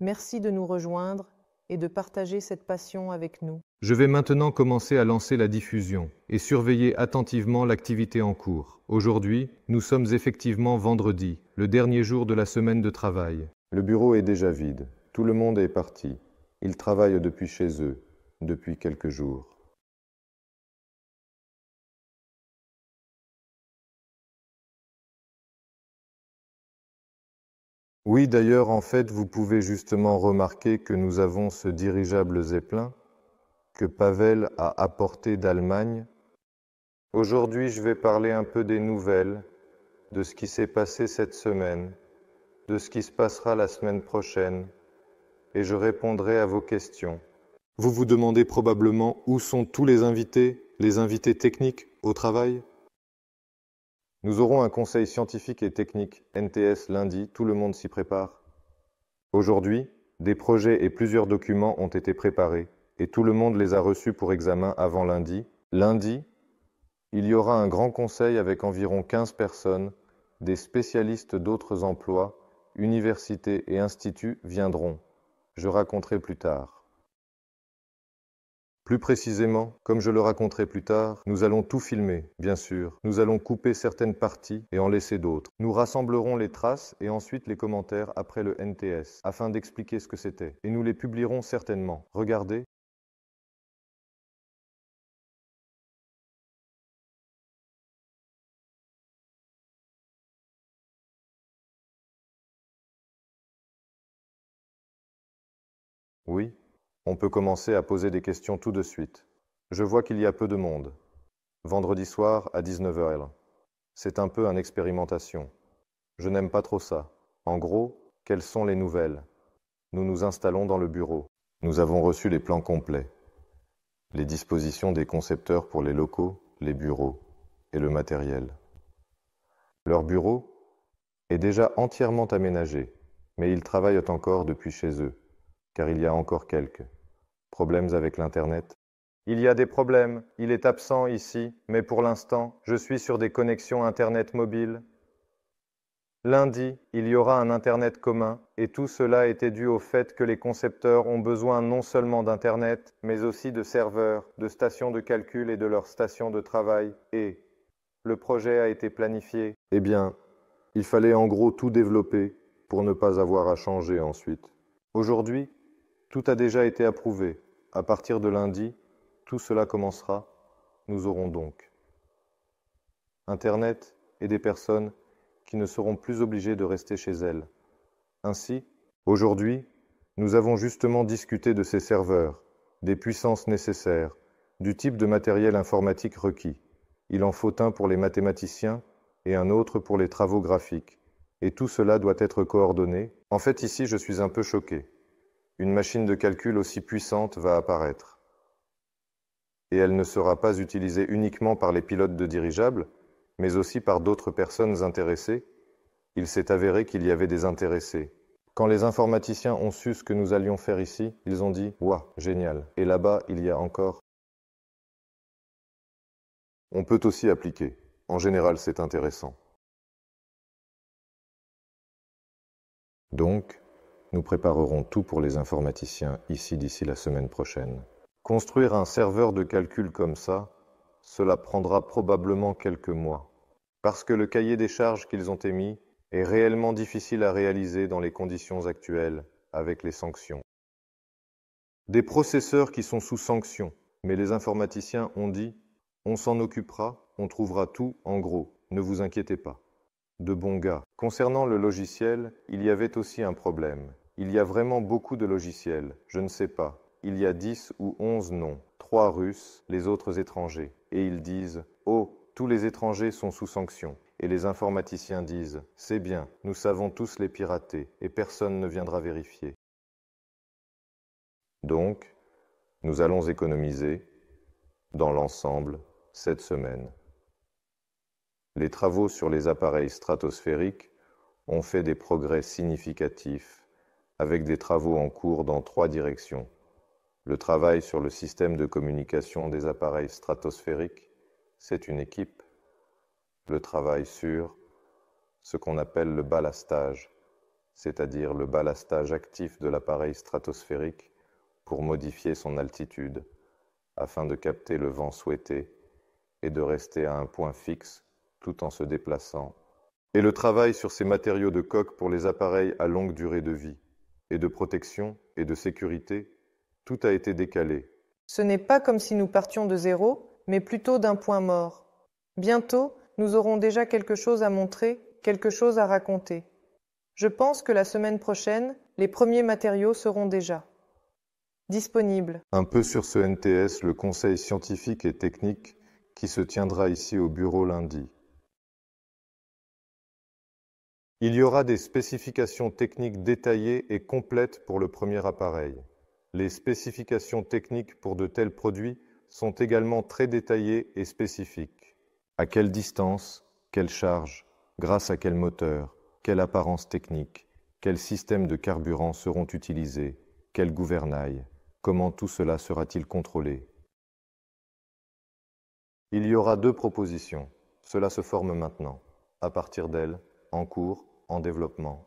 Merci de nous rejoindre et de partager cette passion avec nous. Je vais maintenant commencer à lancer la diffusion et surveiller attentivement l'activité en cours. Aujourd'hui, nous sommes effectivement vendredi, le dernier jour de la semaine de travail. Le bureau est déjà vide. Tout le monde est parti. Ils travaillent depuis chez eux, depuis quelques jours. Oui, d'ailleurs, en fait, vous pouvez justement remarquer que nous avons ce dirigeable Zeppelin que Pavel a apporté d'Allemagne. Aujourd'hui, je vais parler un peu des nouvelles, de ce qui s'est passé cette semaine, de ce qui se passera la semaine prochaine, et je répondrai à vos questions. Vous vous demandez probablement où sont tous les invités, les invités techniques, au travail nous aurons un conseil scientifique et technique NTS lundi, tout le monde s'y prépare. Aujourd'hui, des projets et plusieurs documents ont été préparés et tout le monde les a reçus pour examen avant lundi. Lundi, il y aura un grand conseil avec environ 15 personnes, des spécialistes d'autres emplois, universités et instituts viendront. Je raconterai plus tard. Plus précisément, comme je le raconterai plus tard, nous allons tout filmer, bien sûr. Nous allons couper certaines parties et en laisser d'autres. Nous rassemblerons les traces et ensuite les commentaires après le NTS, afin d'expliquer ce que c'était. Et nous les publierons certainement. Regardez, Oui, on peut commencer à poser des questions tout de suite. Je vois qu'il y a peu de monde. Vendredi soir à 19h. C'est un peu une expérimentation. Je n'aime pas trop ça. En gros, quelles sont les nouvelles Nous nous installons dans le bureau. Nous avons reçu les plans complets, les dispositions des concepteurs pour les locaux, les bureaux et le matériel. Leur bureau est déjà entièrement aménagé, mais ils travaillent encore depuis chez eux, car il y a encore quelques Problèmes avec l'Internet. Il y a des problèmes, il est absent ici, mais pour l'instant, je suis sur des connexions Internet mobiles. Lundi, il y aura un Internet commun, et tout cela était dû au fait que les concepteurs ont besoin non seulement d'Internet, mais aussi de serveurs, de stations de calcul et de leurs stations de travail, et le projet a été planifié. Eh bien, il fallait en gros tout développer pour ne pas avoir à changer ensuite. Aujourd'hui, tout a déjà été approuvé. À partir de lundi, tout cela commencera. Nous aurons donc Internet et des personnes qui ne seront plus obligées de rester chez elles. Ainsi, aujourd'hui, nous avons justement discuté de ces serveurs, des puissances nécessaires, du type de matériel informatique requis. Il en faut un pour les mathématiciens et un autre pour les travaux graphiques. Et tout cela doit être coordonné. En fait, ici, je suis un peu choqué une machine de calcul aussi puissante va apparaître. Et elle ne sera pas utilisée uniquement par les pilotes de dirigeables, mais aussi par d'autres personnes intéressées. Il s'est avéré qu'il y avait des intéressés. Quand les informaticiens ont su ce que nous allions faire ici, ils ont dit Ouah, génial Et là-bas, il y a encore. On peut aussi appliquer. En général, c'est intéressant. Donc, nous préparerons tout pour les informaticiens ici d'ici la semaine prochaine. Construire un serveur de calcul comme ça, cela prendra probablement quelques mois, parce que le cahier des charges qu'ils ont émis est réellement difficile à réaliser dans les conditions actuelles, avec les sanctions. Des processeurs qui sont sous sanctions, mais les informaticiens ont dit On s'en occupera, on trouvera tout en gros, ne vous inquiétez pas. De bons gars. Concernant le logiciel, il y avait aussi un problème. Il y a vraiment beaucoup de logiciels, je ne sais pas. Il y a 10 ou 11 noms, trois russes, les autres étrangers. Et ils disent Oh, tous les étrangers sont sous sanction. Et les informaticiens disent C'est bien, nous savons tous les pirater, et personne ne viendra vérifier. Donc, nous allons économiser, dans l'ensemble, cette semaine. Les travaux sur les appareils stratosphériques ont fait des progrès significatifs avec des travaux en cours dans trois directions. Le travail sur le système de communication des appareils stratosphériques, c'est une équipe. Le travail sur ce qu'on appelle le ballastage, c'est-à-dire le ballastage actif de l'appareil stratosphérique pour modifier son altitude, afin de capter le vent souhaité et de rester à un point fixe tout en se déplaçant, et le travail sur ces matériaux de coque pour les appareils à longue durée de vie et de protection et de sécurité, tout a été décalé. Ce n'est pas comme si nous partions de zéro, mais plutôt d'un point mort. Bientôt, nous aurons déjà quelque chose à montrer, quelque chose à raconter. Je pense que la semaine prochaine, les premiers matériaux seront déjà disponibles. Un peu sur ce NTS, le Conseil scientifique et technique qui se tiendra ici au bureau lundi. Il y aura des spécifications techniques détaillées et complètes pour le premier appareil. Les spécifications techniques pour de tels produits sont également très détaillées et spécifiques. À quelle distance, quelle charge, grâce à quel moteur, quelle apparence technique, quels systèmes de carburant seront utilisés, quel gouvernail, comment tout cela sera-t-il contrôlé Il y aura deux propositions. Cela se forme maintenant. À partir d'elles, en cours, en développement.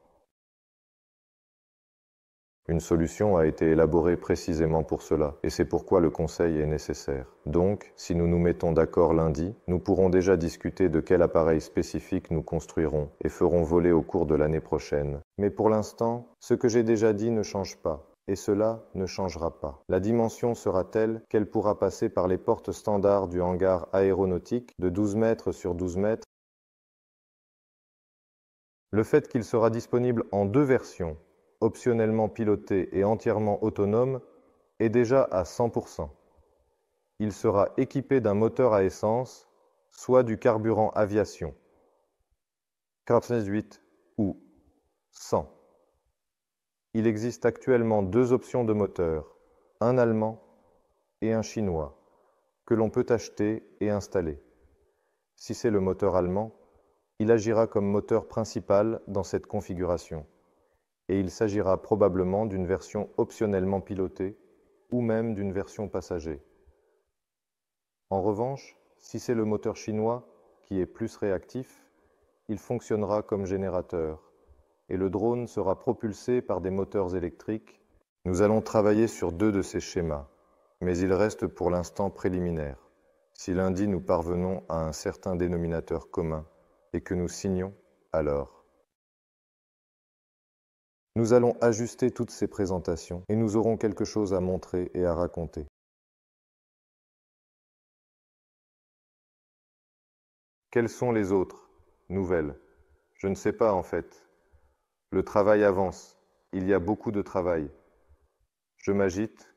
Une solution a été élaborée précisément pour cela, et c'est pourquoi le conseil est nécessaire. Donc, si nous nous mettons d'accord lundi, nous pourrons déjà discuter de quel appareil spécifique nous construirons et ferons voler au cours de l'année prochaine. Mais pour l'instant, ce que j'ai déjà dit ne change pas. Et cela ne changera pas. La dimension sera telle qu'elle pourra passer par les portes standards du hangar aéronautique de 12 mètres sur 12 mètres le fait qu'il sera disponible en deux versions, optionnellement piloté et entièrement autonome, est déjà à 100%. Il sera équipé d'un moteur à essence, soit du carburant aviation, Krabzny-8 ou 100. Il existe actuellement deux options de moteur, un allemand et un chinois, que l'on peut acheter et installer. Si c'est le moteur allemand, il agira comme moteur principal dans cette configuration, et il s'agira probablement d'une version optionnellement pilotée ou même d'une version passager. En revanche, si c'est le moteur chinois qui est plus réactif, il fonctionnera comme générateur, et le drone sera propulsé par des moteurs électriques. Nous allons travailler sur deux de ces schémas, mais ils restent pour l'instant préliminaires. Si lundi nous parvenons à un certain dénominateur commun, et que nous signons alors. Nous allons ajuster toutes ces présentations et nous aurons quelque chose à montrer et à raconter. Quelles sont les autres Nouvelles. Je ne sais pas en fait. Le travail avance. Il y a beaucoup de travail. Je m'agite.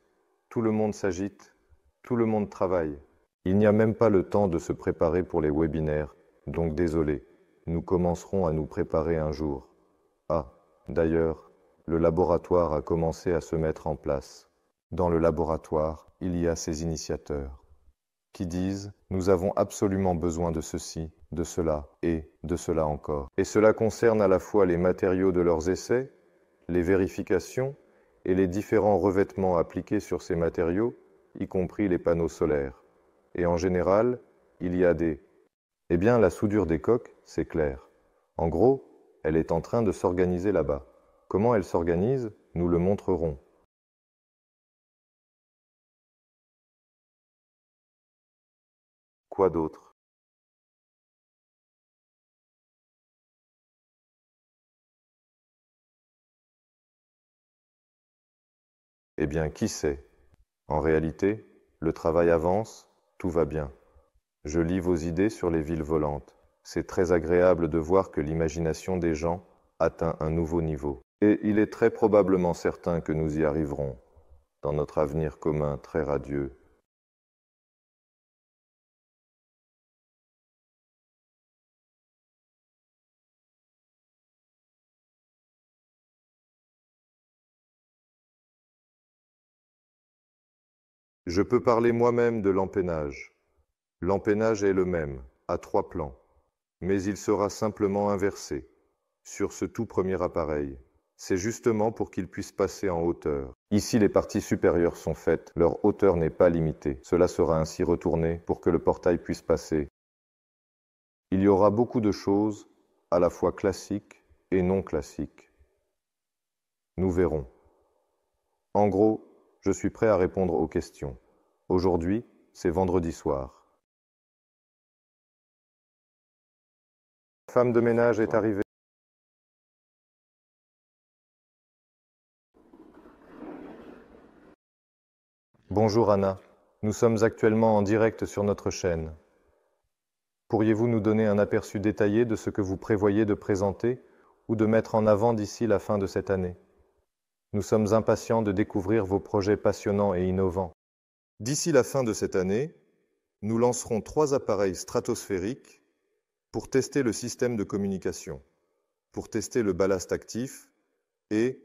Tout le monde s'agite. Tout le monde travaille. Il n'y a même pas le temps de se préparer pour les webinaires. Donc désolé, nous commencerons à nous préparer un jour. Ah, d'ailleurs, le laboratoire a commencé à se mettre en place. Dans le laboratoire, il y a ses initiateurs, qui disent ⁇ Nous avons absolument besoin de ceci, de cela, et de cela encore. Et cela concerne à la fois les matériaux de leurs essais, les vérifications, et les différents revêtements appliqués sur ces matériaux, y compris les panneaux solaires. Et en général, il y a des eh bien, la soudure des coques, c'est clair. En gros, elle est en train de s'organiser là-bas. Comment elle s'organise, nous le montrerons. Quoi d'autre Eh bien, qui sait En réalité, le travail avance, tout va bien. Je lis vos idées sur les villes volantes. C'est très agréable de voir que l'imagination des gens atteint un nouveau niveau. Et il est très probablement certain que nous y arriverons, dans notre avenir commun très radieux. Je peux parler moi-même de l'empennage. L'empennage est le même, à trois plans, mais il sera simplement inversé, sur ce tout premier appareil. C'est justement pour qu'il puisse passer en hauteur. Ici, les parties supérieures sont faites, leur hauteur n'est pas limitée. Cela sera ainsi retourné pour que le portail puisse passer. Il y aura beaucoup de choses, à la fois classiques et non classiques. Nous verrons. En gros, je suis prêt à répondre aux questions. Aujourd'hui, c'est vendredi soir. femme de ménage est arrivée. Bonjour Anna, nous sommes actuellement en direct sur notre chaîne. Pourriez-vous nous donner un aperçu détaillé de ce que vous prévoyez de présenter ou de mettre en avant d'ici la fin de cette année Nous sommes impatients de découvrir vos projets passionnants et innovants. D'ici la fin de cette année, nous lancerons trois appareils stratosphériques pour tester le système de communication, pour tester le ballast actif et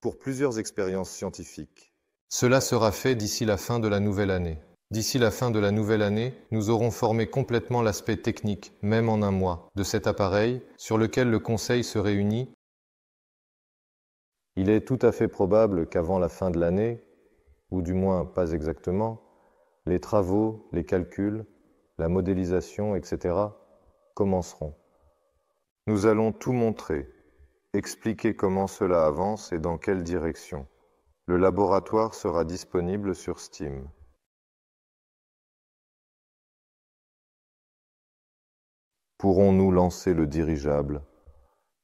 pour plusieurs expériences scientifiques. Cela sera fait d'ici la fin de la nouvelle année. D'ici la fin de la nouvelle année, nous aurons formé complètement l'aspect technique, même en un mois, de cet appareil sur lequel le Conseil se réunit. Il est tout à fait probable qu'avant la fin de l'année, ou du moins pas exactement, les travaux, les calculs, la modélisation, etc., commencerons. Nous allons tout montrer, expliquer comment cela avance et dans quelle direction. Le laboratoire sera disponible sur Steam. Pourrons-nous lancer le dirigeable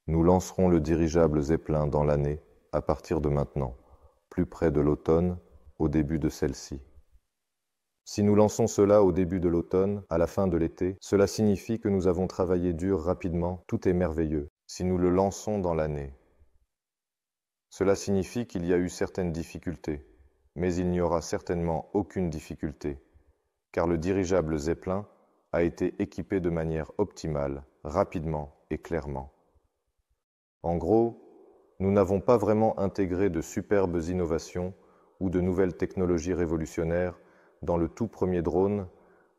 Nous lancerons le dirigeable Zeppelin dans l'année, à partir de maintenant, plus près de l'automne, au début de celle-ci. Si nous lançons cela au début de l'automne, à la fin de l'été, cela signifie que nous avons travaillé dur rapidement, tout est merveilleux. Si nous le lançons dans l'année, cela signifie qu'il y a eu certaines difficultés, mais il n'y aura certainement aucune difficulté, car le dirigeable Zeppelin a été équipé de manière optimale, rapidement et clairement. En gros, nous n'avons pas vraiment intégré de superbes innovations ou de nouvelles technologies révolutionnaires dans le tout premier drone,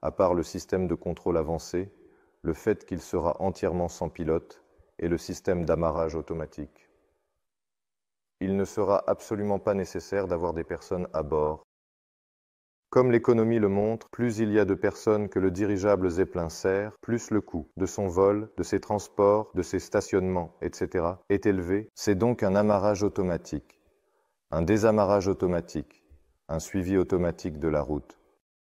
à part le système de contrôle avancé, le fait qu'il sera entièrement sans pilote et le système d'amarrage automatique. Il ne sera absolument pas nécessaire d'avoir des personnes à bord. Comme l'économie le montre, plus il y a de personnes que le dirigeable Zeppelin sert, plus le coût de son vol, de ses transports, de ses stationnements, etc. est élevé. C'est donc un amarrage automatique. Un désamarrage automatique un suivi automatique de la route.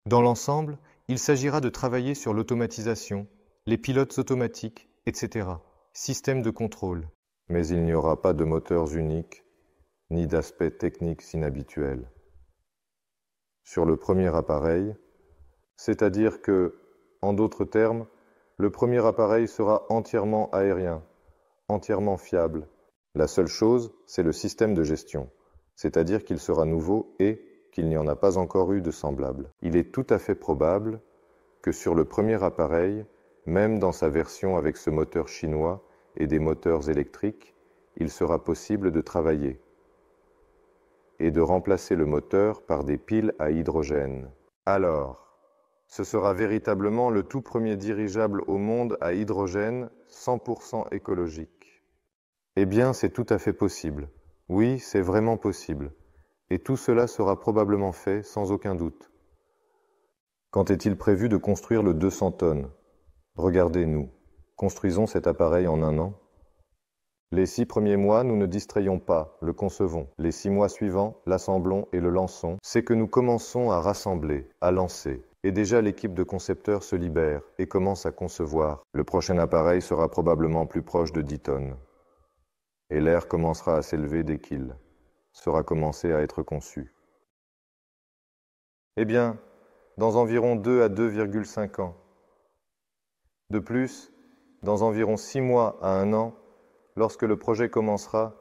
Dans l'ensemble, il s'agira de travailler sur l'automatisation, les pilotes automatiques, etc., système de contrôle. Mais il n'y aura pas de moteurs uniques, ni d'aspects techniques inhabituels. Sur le premier appareil, c'est-à-dire que, en d'autres termes, le premier appareil sera entièrement aérien, entièrement fiable. La seule chose, c'est le système de gestion, c'est-à-dire qu'il sera nouveau et qu'il n'y en a pas encore eu de semblable. Il est tout à fait probable que sur le premier appareil, même dans sa version avec ce moteur chinois et des moteurs électriques, il sera possible de travailler et de remplacer le moteur par des piles à hydrogène. Alors, ce sera véritablement le tout premier dirigeable au monde à hydrogène 100% écologique. Eh bien, c'est tout à fait possible. Oui, c'est vraiment possible et tout cela sera probablement fait sans aucun doute. Quand est-il prévu de construire le 200 tonnes Regardez-nous, construisons cet appareil en un an. Les six premiers mois, nous ne distrayons pas, le concevons. Les six mois suivants, l'assemblons et le lançons. C'est que nous commençons à rassembler, à lancer. Et déjà l'équipe de concepteurs se libère et commence à concevoir. Le prochain appareil sera probablement plus proche de 10 tonnes. Et l'air commencera à s'élever dès qu'il sera commencé à être conçu. Eh bien, dans environ 2 à 2,5 ans. De plus, dans environ 6 mois à 1 an, lorsque le projet commencera,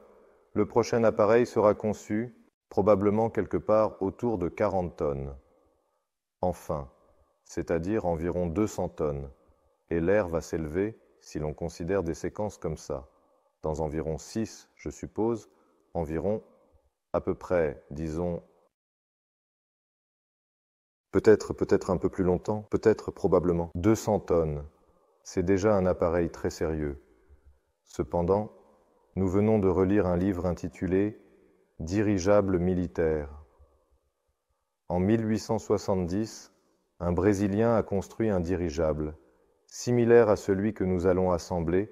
le prochain appareil sera conçu, probablement quelque part autour de 40 tonnes. Enfin, c'est-à-dire environ 200 tonnes. Et l'air va s'élever, si l'on considère des séquences comme ça, dans environ 6, je suppose, environ à peu près, disons, peut-être peut-être un peu plus longtemps, peut-être probablement 200 tonnes. C'est déjà un appareil très sérieux. Cependant, nous venons de relire un livre intitulé Dirigeable militaire. En 1870, un Brésilien a construit un dirigeable, similaire à celui que nous allons assembler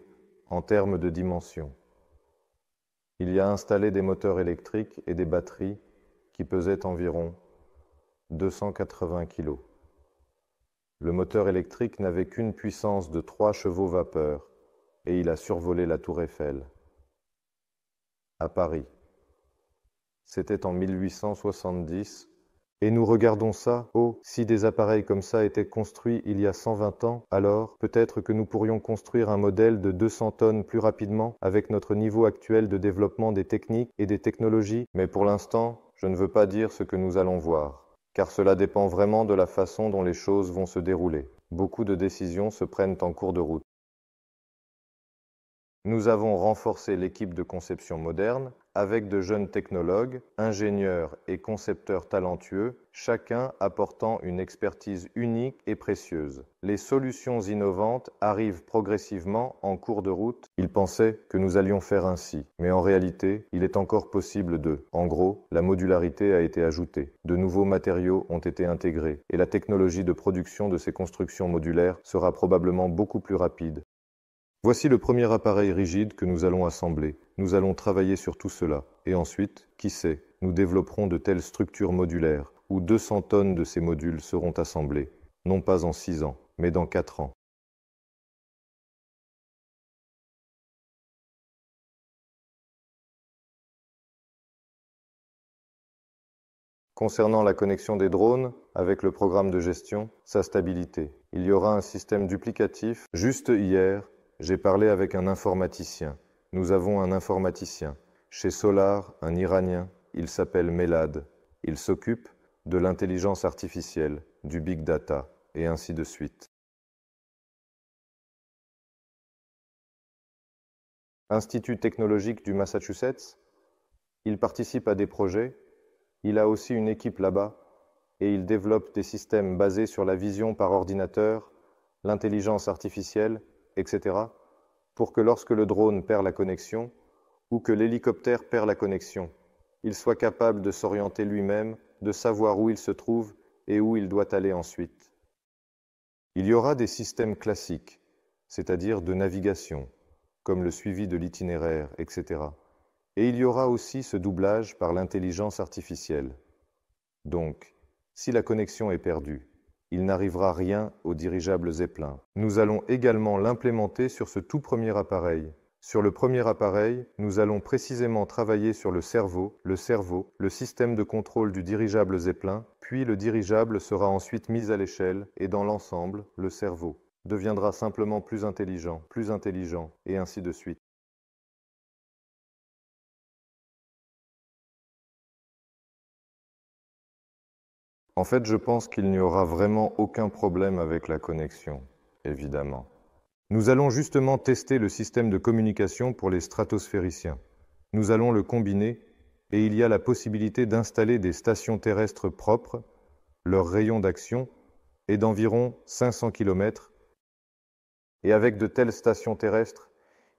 en termes de dimension. Il y a installé des moteurs électriques et des batteries qui pesaient environ 280 kg. Le moteur électrique n'avait qu'une puissance de 3 chevaux vapeur et il a survolé la tour Eiffel. À Paris. C'était en 1870 et nous regardons ça, oh, si des appareils comme ça étaient construits il y a 120 ans, alors peut-être que nous pourrions construire un modèle de 200 tonnes plus rapidement avec notre niveau actuel de développement des techniques et des technologies, mais pour l'instant, je ne veux pas dire ce que nous allons voir, car cela dépend vraiment de la façon dont les choses vont se dérouler. Beaucoup de décisions se prennent en cours de route. Nous avons renforcé l'équipe de conception moderne avec de jeunes technologues, ingénieurs et concepteurs talentueux, chacun apportant une expertise unique et précieuse. Les solutions innovantes arrivent progressivement en cours de route. Ils pensaient que nous allions faire ainsi, mais en réalité, il est encore possible de. En gros, la modularité a été ajoutée, de nouveaux matériaux ont été intégrés, et la technologie de production de ces constructions modulaires sera probablement beaucoup plus rapide, Voici le premier appareil rigide que nous allons assembler. Nous allons travailler sur tout cela. Et ensuite, qui sait, nous développerons de telles structures modulaires où 200 tonnes de ces modules seront assemblées, non pas en 6 ans, mais dans 4 ans. Concernant la connexion des drones, avec le programme de gestion, sa stabilité. Il y aura un système duplicatif. Juste hier, j'ai parlé avec un informaticien. Nous avons un informaticien. Chez Solar, un Iranien. Il s'appelle Melad. Il s'occupe de l'intelligence artificielle, du big data, et ainsi de suite. Institut technologique du Massachusetts, il participe à des projets, il a aussi une équipe là-bas, et il développe des systèmes basés sur la vision par ordinateur, l'intelligence artificielle etc., pour que lorsque le drone perd la connexion ou que l'hélicoptère perd la connexion, il soit capable de s'orienter lui-même, de savoir où il se trouve et où il doit aller ensuite. Il y aura des systèmes classiques, c'est-à-dire de navigation, comme le suivi de l'itinéraire, etc. Et il y aura aussi ce doublage par l'intelligence artificielle. Donc, si la connexion est perdue, il n'arrivera rien au dirigeable Zeppelin. Nous allons également l'implémenter sur ce tout premier appareil. Sur le premier appareil, nous allons précisément travailler sur le cerveau, le cerveau, le système de contrôle du dirigeable Zeppelin, puis le dirigeable sera ensuite mis à l'échelle et dans l'ensemble, le cerveau deviendra simplement plus intelligent, plus intelligent, et ainsi de suite. En fait, je pense qu'il n'y aura vraiment aucun problème avec la connexion, évidemment. Nous allons justement tester le système de communication pour les stratosphériciens. Nous allons le combiner et il y a la possibilité d'installer des stations terrestres propres, leur rayon d'action est d'environ 500 km. Et avec de telles stations terrestres,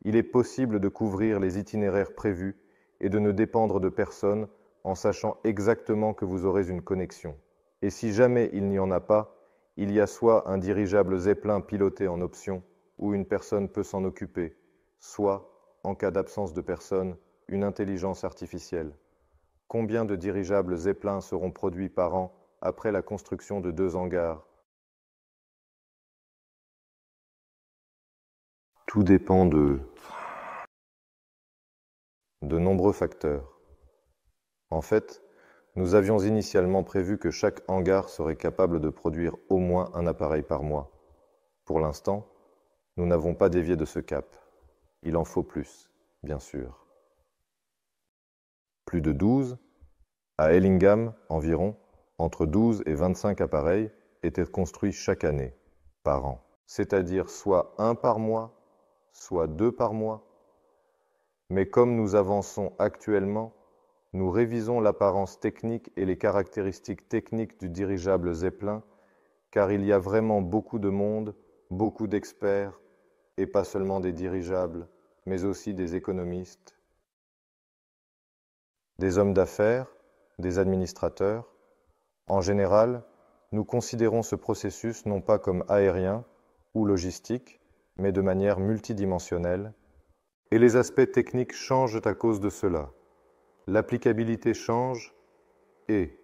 il est possible de couvrir les itinéraires prévus et de ne dépendre de personne en sachant exactement que vous aurez une connexion et si jamais il n'y en a pas, il y a soit un dirigeable Zeppelin piloté en option, où une personne peut s'en occuper, soit, en cas d'absence de personne, une intelligence artificielle. Combien de dirigeables Zeppelin seront produits par an après la construction de deux hangars Tout dépend de de nombreux facteurs. En fait, nous avions initialement prévu que chaque hangar serait capable de produire au moins un appareil par mois. Pour l'instant, nous n'avons pas dévié de ce cap. Il en faut plus, bien sûr. Plus de 12, à Ellingham environ, entre 12 et 25 appareils étaient construits chaque année, par an, c'est-à-dire soit un par mois, soit deux par mois. Mais comme nous avançons actuellement, nous révisons l'apparence technique et les caractéristiques techniques du dirigeable Zeppelin, car il y a vraiment beaucoup de monde, beaucoup d'experts, et pas seulement des dirigeables, mais aussi des économistes, des hommes d'affaires, des administrateurs. En général, nous considérons ce processus non pas comme aérien ou logistique, mais de manière multidimensionnelle, et les aspects techniques changent à cause de cela l'applicabilité change et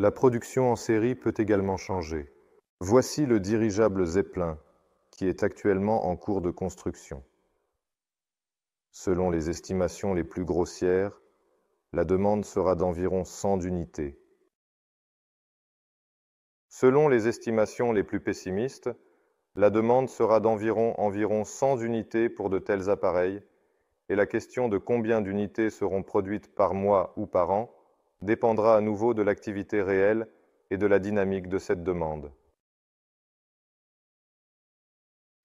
la production en série peut également changer. Voici le dirigeable Zeppelin qui est actuellement en cours de construction. Selon les estimations les plus grossières, la demande sera d'environ 100 unités. Selon les estimations les plus pessimistes, la demande sera d'environ environ 100 unités pour de tels appareils et la question de combien d'unités seront produites par mois ou par an dépendra à nouveau de l'activité réelle et de la dynamique de cette demande.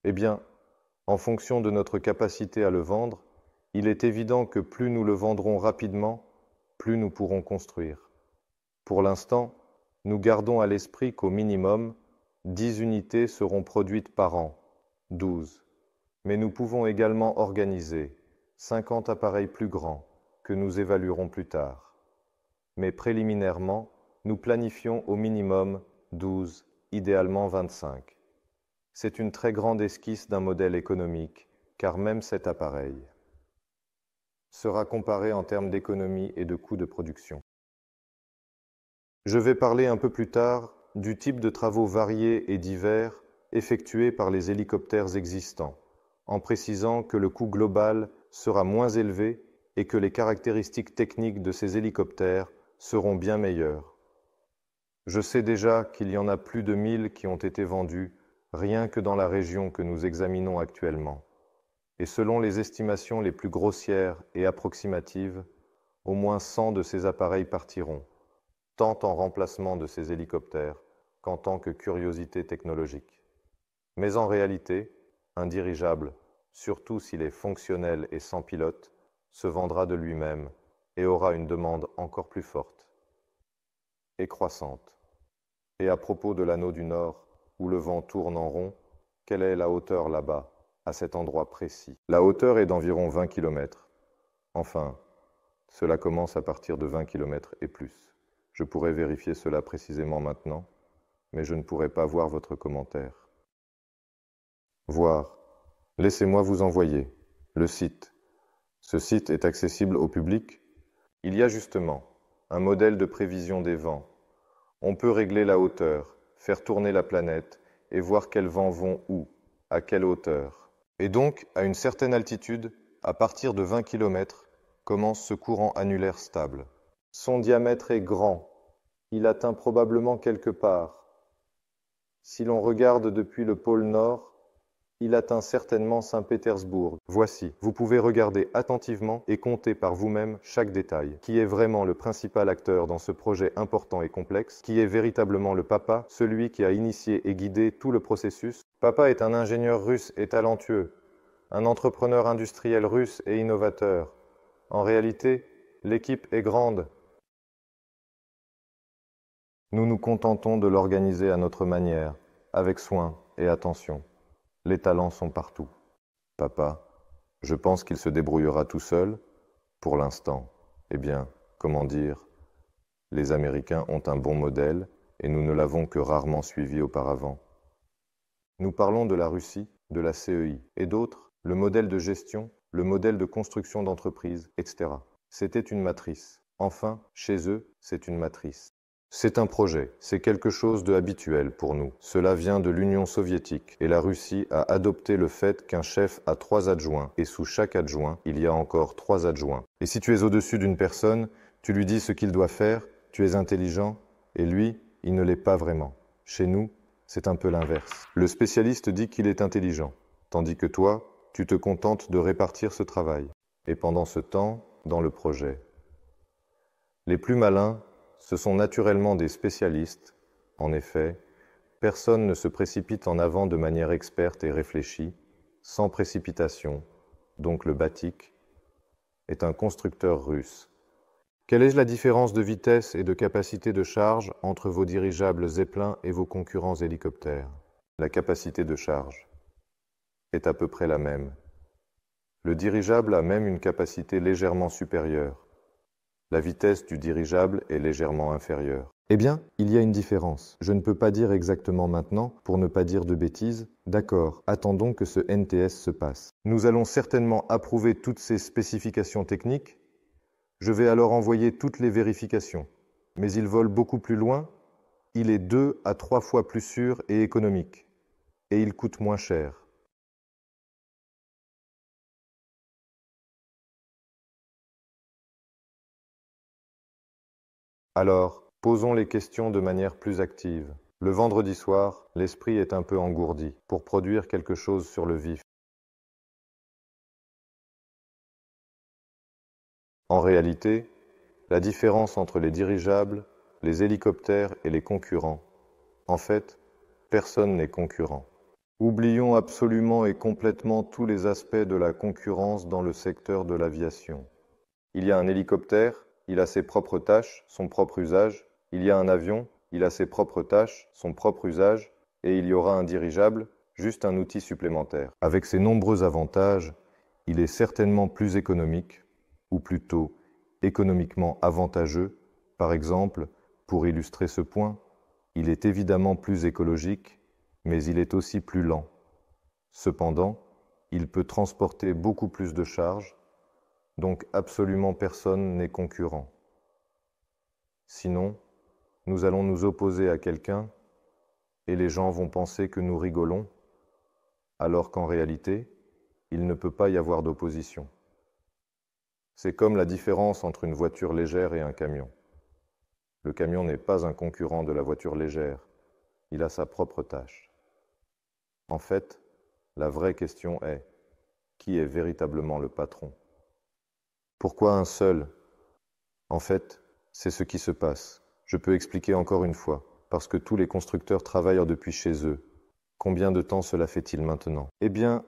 Eh bien, en fonction de notre capacité à le vendre, il est évident que plus nous le vendrons rapidement, plus nous pourrons construire. Pour l'instant, nous gardons à l'esprit qu'au minimum, 10 unités seront produites par an, 12. Mais nous pouvons également organiser, 50 appareils plus grands que nous évaluerons plus tard. Mais préliminairement, nous planifions au minimum 12, idéalement 25. C'est une très grande esquisse d'un modèle économique, car même cet appareil sera comparé en termes d'économie et de coût de production. Je vais parler un peu plus tard du type de travaux variés et divers effectués par les hélicoptères existants, en précisant que le coût global sera moins élevé et que les caractéristiques techniques de ces hélicoptères seront bien meilleures. Je sais déjà qu'il y en a plus de 1000 qui ont été vendus rien que dans la région que nous examinons actuellement. Et selon les estimations les plus grossières et approximatives, au moins 100 de ces appareils partiront, tant en remplacement de ces hélicoptères qu'en tant que curiosité technologique. Mais en réalité, un dirigeable, surtout s'il est fonctionnel et sans pilote, se vendra de lui-même et aura une demande encore plus forte et croissante. Et à propos de l'anneau du Nord, où le vent tourne en rond, quelle est la hauteur là-bas, à cet endroit précis La hauteur est d'environ 20 km. Enfin, cela commence à partir de 20 km et plus. Je pourrais vérifier cela précisément maintenant, mais je ne pourrais pas voir votre commentaire. Voir, Laissez-moi vous envoyer. Le site. Ce site est accessible au public Il y a justement un modèle de prévision des vents. On peut régler la hauteur, faire tourner la planète et voir quels vents vont où, à quelle hauteur. Et donc, à une certaine altitude, à partir de 20 km, commence ce courant annulaire stable. Son diamètre est grand. Il atteint probablement quelque part. Si l'on regarde depuis le pôle Nord, il atteint certainement Saint-Pétersbourg. Voici, vous pouvez regarder attentivement et compter par vous-même chaque détail. Qui est vraiment le principal acteur dans ce projet important et complexe Qui est véritablement le papa, celui qui a initié et guidé tout le processus Papa est un ingénieur russe et talentueux, un entrepreneur industriel russe et innovateur. En réalité, l'équipe est grande. Nous nous contentons de l'organiser à notre manière, avec soin et attention. Les talents sont partout. Papa, je pense qu'il se débrouillera tout seul. Pour l'instant, eh bien, comment dire Les Américains ont un bon modèle et nous ne l'avons que rarement suivi auparavant. Nous parlons de la Russie, de la CEI et d'autres, le modèle de gestion, le modèle de construction d'entreprise, etc. C'était une matrice. Enfin, chez eux, c'est une matrice. C'est un projet, c'est quelque chose de habituel pour nous. Cela vient de l'Union soviétique et la Russie a adopté le fait qu'un chef a trois adjoints et sous chaque adjoint, il y a encore trois adjoints. Et si tu es au-dessus d'une personne, tu lui dis ce qu'il doit faire, tu es intelligent et lui, il ne l'est pas vraiment. Chez nous, c'est un peu l'inverse. Le spécialiste dit qu'il est intelligent, tandis que toi, tu te contentes de répartir ce travail. Et pendant ce temps, dans le projet. Les plus malins ce sont naturellement des spécialistes, en effet, personne ne se précipite en avant de manière experte et réfléchie, sans précipitation, donc le batik, est un constructeur russe. Quelle est la différence de vitesse et de capacité de charge entre vos dirigeables Zeppelin et vos concurrents hélicoptères La capacité de charge est à peu près la même. Le dirigeable a même une capacité légèrement supérieure. La vitesse du dirigeable est légèrement inférieure. Eh bien, il y a une différence. Je ne peux pas dire exactement maintenant, pour ne pas dire de bêtises. D'accord, attendons que ce NTS se passe. Nous allons certainement approuver toutes ces spécifications techniques. Je vais alors envoyer toutes les vérifications. Mais il vole beaucoup plus loin. Il est deux à trois fois plus sûr et économique. Et il coûte moins cher. Alors, posons les questions de manière plus active. Le vendredi soir, l'esprit est un peu engourdi pour produire quelque chose sur le vif. En réalité, la différence entre les dirigeables, les hélicoptères et les concurrents, en fait, personne n'est concurrent. Oublions absolument et complètement tous les aspects de la concurrence dans le secteur de l'aviation. Il y a un hélicoptère, il a ses propres tâches, son propre usage, il y a un avion, il a ses propres tâches, son propre usage, et il y aura un dirigeable, juste un outil supplémentaire. Avec ses nombreux avantages, il est certainement plus économique, ou plutôt économiquement avantageux. Par exemple, pour illustrer ce point, il est évidemment plus écologique, mais il est aussi plus lent. Cependant, il peut transporter beaucoup plus de charges, donc absolument personne n'est concurrent. Sinon, nous allons nous opposer à quelqu'un et les gens vont penser que nous rigolons, alors qu'en réalité, il ne peut pas y avoir d'opposition. C'est comme la différence entre une voiture légère et un camion. Le camion n'est pas un concurrent de la voiture légère, il a sa propre tâche. En fait, la vraie question est, qui est véritablement le patron pourquoi un seul En fait, c'est ce qui se passe. Je peux expliquer encore une fois, parce que tous les constructeurs travaillent depuis chez eux. Combien de temps cela fait-il maintenant Eh bien,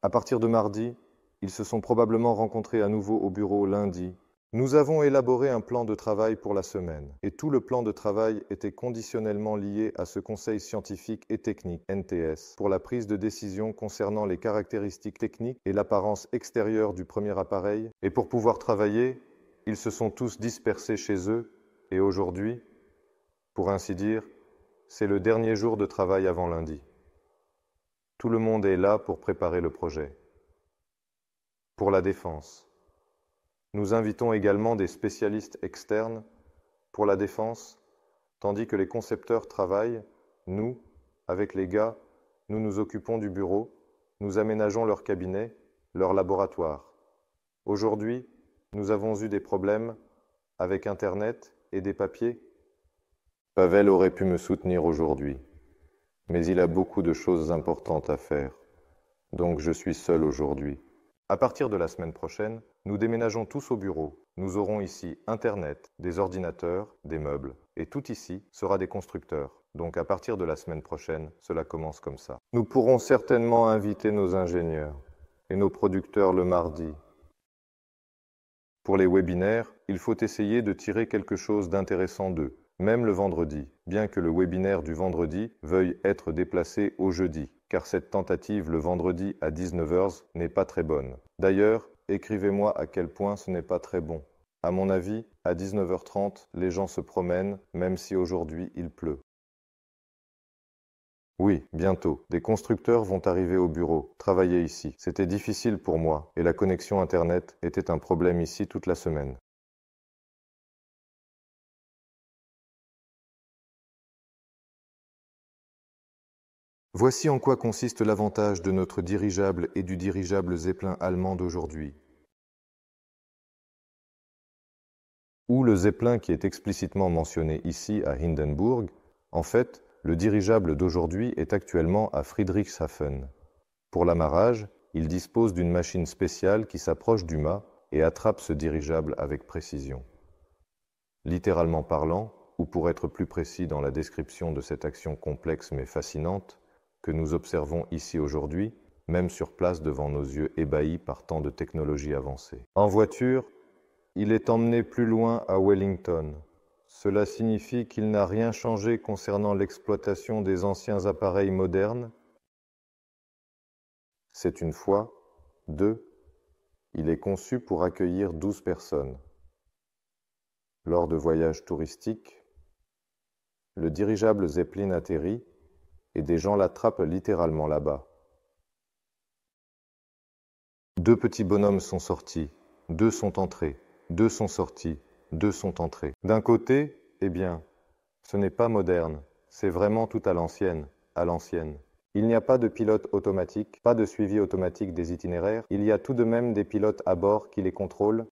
à partir de mardi, ils se sont probablement rencontrés à nouveau au bureau lundi nous avons élaboré un plan de travail pour la semaine, et tout le plan de travail était conditionnellement lié à ce Conseil scientifique et technique NTS pour la prise de décision concernant les caractéristiques techniques et l'apparence extérieure du premier appareil, et pour pouvoir travailler, ils se sont tous dispersés chez eux, et aujourd'hui, pour ainsi dire, c'est le dernier jour de travail avant lundi. Tout le monde est là pour préparer le projet. Pour la défense. Nous invitons également des spécialistes externes pour la défense, tandis que les concepteurs travaillent, nous, avec les gars, nous nous occupons du bureau, nous aménageons leur cabinet, leur laboratoire. Aujourd'hui, nous avons eu des problèmes avec Internet et des papiers. Pavel aurait pu me soutenir aujourd'hui, mais il a beaucoup de choses importantes à faire, donc je suis seul aujourd'hui. À partir de la semaine prochaine, nous déménageons tous au bureau. Nous aurons ici Internet, des ordinateurs, des meubles. Et tout ici sera des constructeurs. Donc à partir de la semaine prochaine, cela commence comme ça. Nous pourrons certainement inviter nos ingénieurs et nos producteurs le mardi. Pour les webinaires, il faut essayer de tirer quelque chose d'intéressant d'eux, même le vendredi, bien que le webinaire du vendredi veuille être déplacé au jeudi car cette tentative le vendredi à 19h n'est pas très bonne. D'ailleurs, Écrivez-moi à quel point ce n'est pas très bon. À mon avis, à 19h30, les gens se promènent, même si aujourd'hui il pleut. Oui, bientôt. Des constructeurs vont arriver au bureau, travailler ici. C'était difficile pour moi, et la connexion Internet était un problème ici toute la semaine. Voici en quoi consiste l'avantage de notre dirigeable et du dirigeable Zeppelin allemand d'aujourd'hui. Ou le Zeppelin qui est explicitement mentionné ici à Hindenburg, en fait, le dirigeable d'aujourd'hui est actuellement à Friedrichshafen. Pour l'amarrage, il dispose d'une machine spéciale qui s'approche du mât et attrape ce dirigeable avec précision. Littéralement parlant, ou pour être plus précis dans la description de cette action complexe mais fascinante, que nous observons ici aujourd'hui, même sur place devant nos yeux ébahis par tant de technologies avancées. En voiture, il est emmené plus loin à Wellington. Cela signifie qu'il n'a rien changé concernant l'exploitation des anciens appareils modernes. C'est une fois. Deux, il est conçu pour accueillir douze personnes. Lors de voyages touristiques, le dirigeable Zeppelin atterrit et des gens l'attrapent littéralement là-bas. Deux petits bonhommes sont sortis, deux sont entrés, deux sont sortis, deux sont entrés. D'un côté, eh bien, ce n'est pas moderne, c'est vraiment tout à l'ancienne, à l'ancienne. Il n'y a pas de pilote automatique, pas de suivi automatique des itinéraires, il y a tout de même des pilotes à bord qui les contrôlent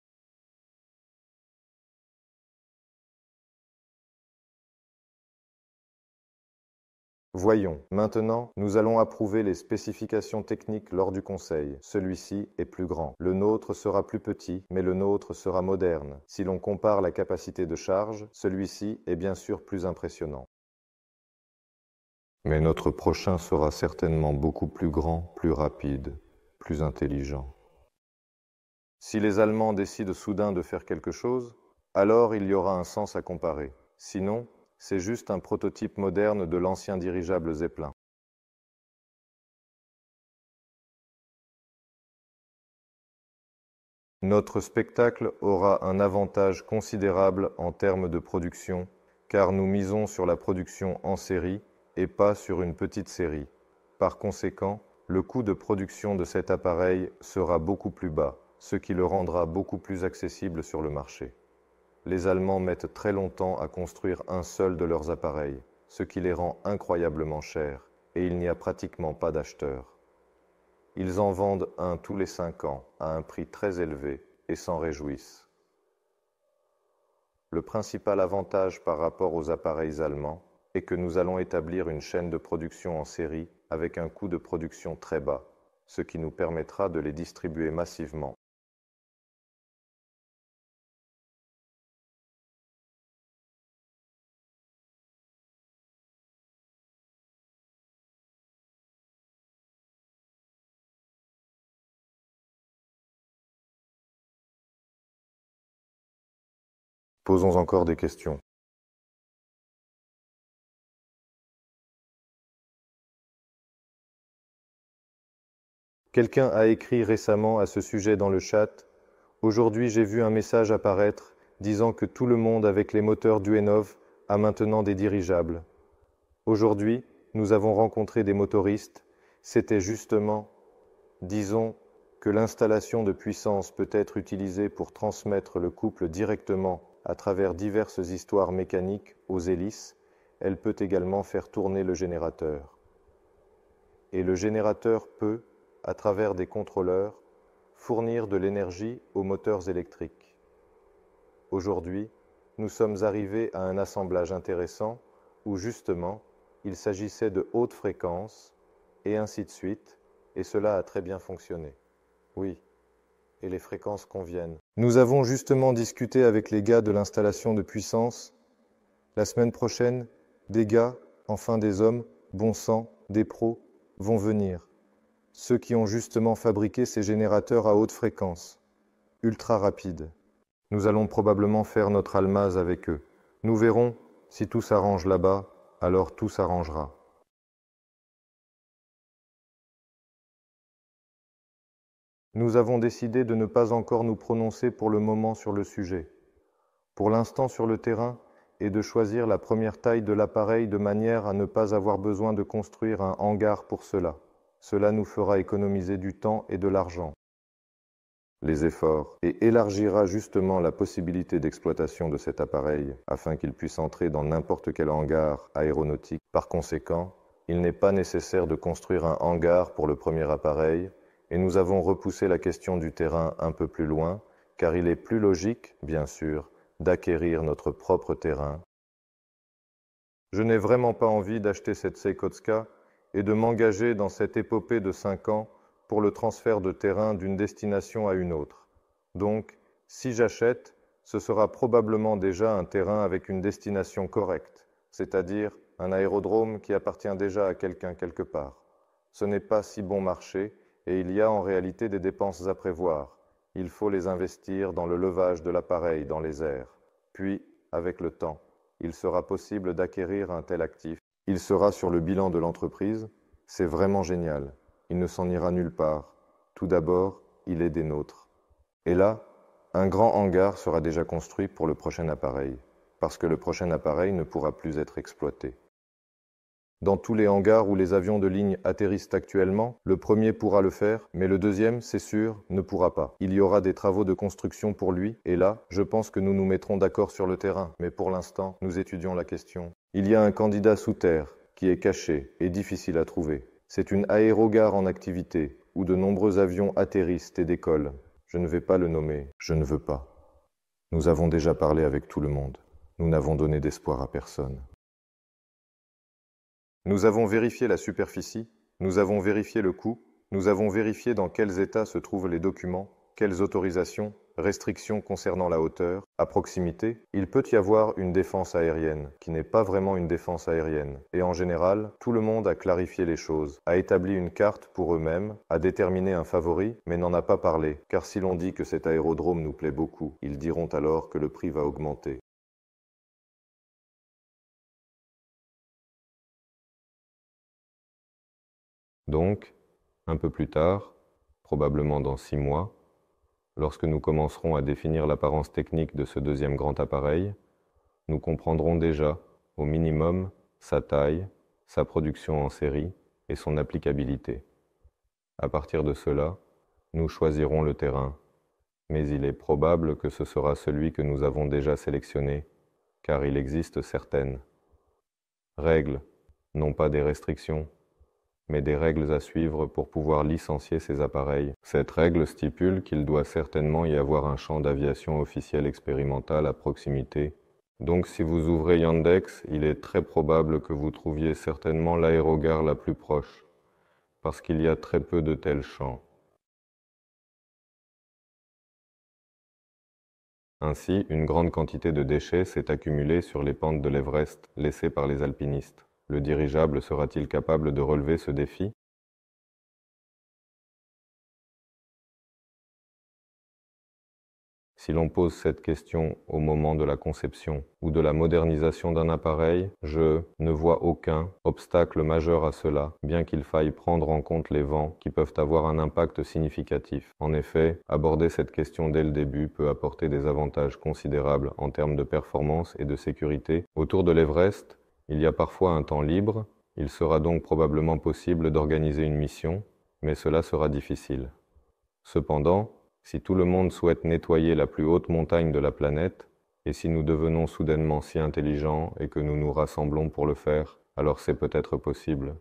Voyons, maintenant, nous allons approuver les spécifications techniques lors du Conseil. Celui-ci est plus grand. Le nôtre sera plus petit, mais le nôtre sera moderne. Si l'on compare la capacité de charge, celui-ci est bien sûr plus impressionnant. Mais notre prochain sera certainement beaucoup plus grand, plus rapide, plus intelligent. Si les Allemands décident soudain de faire quelque chose, alors il y aura un sens à comparer. Sinon, c'est juste un prototype moderne de l'ancien dirigeable Zeppelin. Notre spectacle aura un avantage considérable en termes de production, car nous misons sur la production en série et pas sur une petite série. Par conséquent, le coût de production de cet appareil sera beaucoup plus bas, ce qui le rendra beaucoup plus accessible sur le marché les Allemands mettent très longtemps à construire un seul de leurs appareils, ce qui les rend incroyablement chers, et il n'y a pratiquement pas d'acheteurs. Ils en vendent un tous les cinq ans, à un prix très élevé, et s'en réjouissent. Le principal avantage par rapport aux appareils allemands est que nous allons établir une chaîne de production en série avec un coût de production très bas, ce qui nous permettra de les distribuer massivement Posons encore des questions. Quelqu'un a écrit récemment à ce sujet dans le chat Aujourd'hui, j'ai vu un message apparaître disant que tout le monde avec les moteurs Duenov a maintenant des dirigeables. Aujourd'hui, nous avons rencontré des motoristes. C'était justement, disons, que l'installation de puissance peut être utilisée pour transmettre le couple directement à travers diverses histoires mécaniques aux hélices, elle peut également faire tourner le générateur. Et le générateur peut, à travers des contrôleurs, fournir de l'énergie aux moteurs électriques. Aujourd'hui, nous sommes arrivés à un assemblage intéressant où justement il s'agissait de hautes fréquences, et ainsi de suite, et cela a très bien fonctionné. Oui, et les fréquences conviennent. Nous avons justement discuté avec les gars de l'installation de puissance. La semaine prochaine, des gars, enfin des hommes, bon sang, des pros, vont venir. Ceux qui ont justement fabriqué ces générateurs à haute fréquence. Ultra rapides. Nous allons probablement faire notre almaz avec eux. Nous verrons, si tout s'arrange là-bas, alors tout s'arrangera. nous avons décidé de ne pas encore nous prononcer pour le moment sur le sujet, pour l'instant sur le terrain, et de choisir la première taille de l'appareil de manière à ne pas avoir besoin de construire un hangar pour cela. Cela nous fera économiser du temps et de l'argent, les efforts, et élargira justement la possibilité d'exploitation de cet appareil afin qu'il puisse entrer dans n'importe quel hangar aéronautique. Par conséquent, il n'est pas nécessaire de construire un hangar pour le premier appareil, et nous avons repoussé la question du terrain un peu plus loin, car il est plus logique, bien sûr, d'acquérir notre propre terrain. Je n'ai vraiment pas envie d'acheter cette Seikotska et de m'engager dans cette épopée de cinq ans pour le transfert de terrain d'une destination à une autre. Donc, si j'achète, ce sera probablement déjà un terrain avec une destination correcte, c'est-à-dire un aérodrome qui appartient déjà à quelqu'un quelque part. Ce n'est pas si bon marché, et il y a en réalité des dépenses à prévoir. Il faut les investir dans le levage de l'appareil dans les airs. Puis, avec le temps, il sera possible d'acquérir un tel actif. Il sera sur le bilan de l'entreprise. C'est vraiment génial. Il ne s'en ira nulle part. Tout d'abord, il est des nôtres. Et là, un grand hangar sera déjà construit pour le prochain appareil, parce que le prochain appareil ne pourra plus être exploité. Dans tous les hangars où les avions de ligne atterrissent actuellement, le premier pourra le faire, mais le deuxième, c'est sûr, ne pourra pas. Il y aura des travaux de construction pour lui, et là, je pense que nous nous mettrons d'accord sur le terrain, mais pour l'instant, nous étudions la question. Il y a un candidat sous terre, qui est caché et difficile à trouver. C'est une aérogare en activité, où de nombreux avions atterrissent et décollent. Je ne vais pas le nommer, je ne veux pas. Nous avons déjà parlé avec tout le monde. Nous n'avons donné d'espoir à personne. Nous avons vérifié la superficie, nous avons vérifié le coût, nous avons vérifié dans quels états se trouvent les documents, quelles autorisations, restrictions concernant la hauteur, à proximité, il peut y avoir une défense aérienne qui n'est pas vraiment une défense aérienne. Et en général, tout le monde a clarifié les choses, a établi une carte pour eux-mêmes, a déterminé un favori, mais n'en a pas parlé, car si l'on dit que cet aérodrome nous plaît beaucoup, ils diront alors que le prix va augmenter. Donc, un peu plus tard, probablement dans six mois, lorsque nous commencerons à définir l'apparence technique de ce deuxième grand appareil, nous comprendrons déjà, au minimum, sa taille, sa production en série et son applicabilité. À partir de cela, nous choisirons le terrain, mais il est probable que ce sera celui que nous avons déjà sélectionné, car il existe certaines règles, non pas des restrictions, mais des règles à suivre pour pouvoir licencier ces appareils. Cette règle stipule qu'il doit certainement y avoir un champ d'aviation officiel expérimental à proximité. Donc si vous ouvrez Yandex, il est très probable que vous trouviez certainement l'aérogare la plus proche, parce qu'il y a très peu de tels champs. Ainsi, une grande quantité de déchets s'est accumulée sur les pentes de l'Everest laissées par les alpinistes. Le dirigeable sera-t-il capable de relever ce défi Si l'on pose cette question au moment de la conception ou de la modernisation d'un appareil, je ne vois aucun obstacle majeur à cela, bien qu'il faille prendre en compte les vents qui peuvent avoir un impact significatif. En effet, aborder cette question dès le début peut apporter des avantages considérables en termes de performance et de sécurité. Autour de l'Everest, il y a parfois un temps libre, il sera donc probablement possible d'organiser une mission, mais cela sera difficile. Cependant, si tout le monde souhaite nettoyer la plus haute montagne de la planète, et si nous devenons soudainement si intelligents et que nous nous rassemblons pour le faire, alors c'est peut-être possible.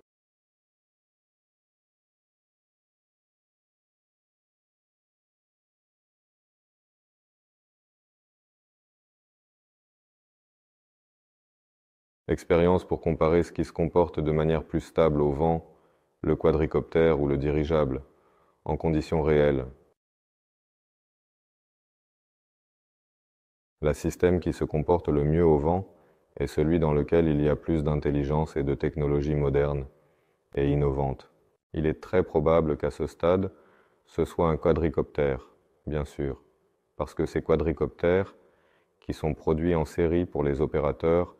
Expérience pour comparer ce qui se comporte de manière plus stable au vent, le quadricoptère ou le dirigeable, en conditions réelles. Le système qui se comporte le mieux au vent est celui dans lequel il y a plus d'intelligence et de technologie moderne et innovante. Il est très probable qu'à ce stade, ce soit un quadricoptère, bien sûr, parce que ces quadricoptères, qui sont produits en série pour les opérateurs,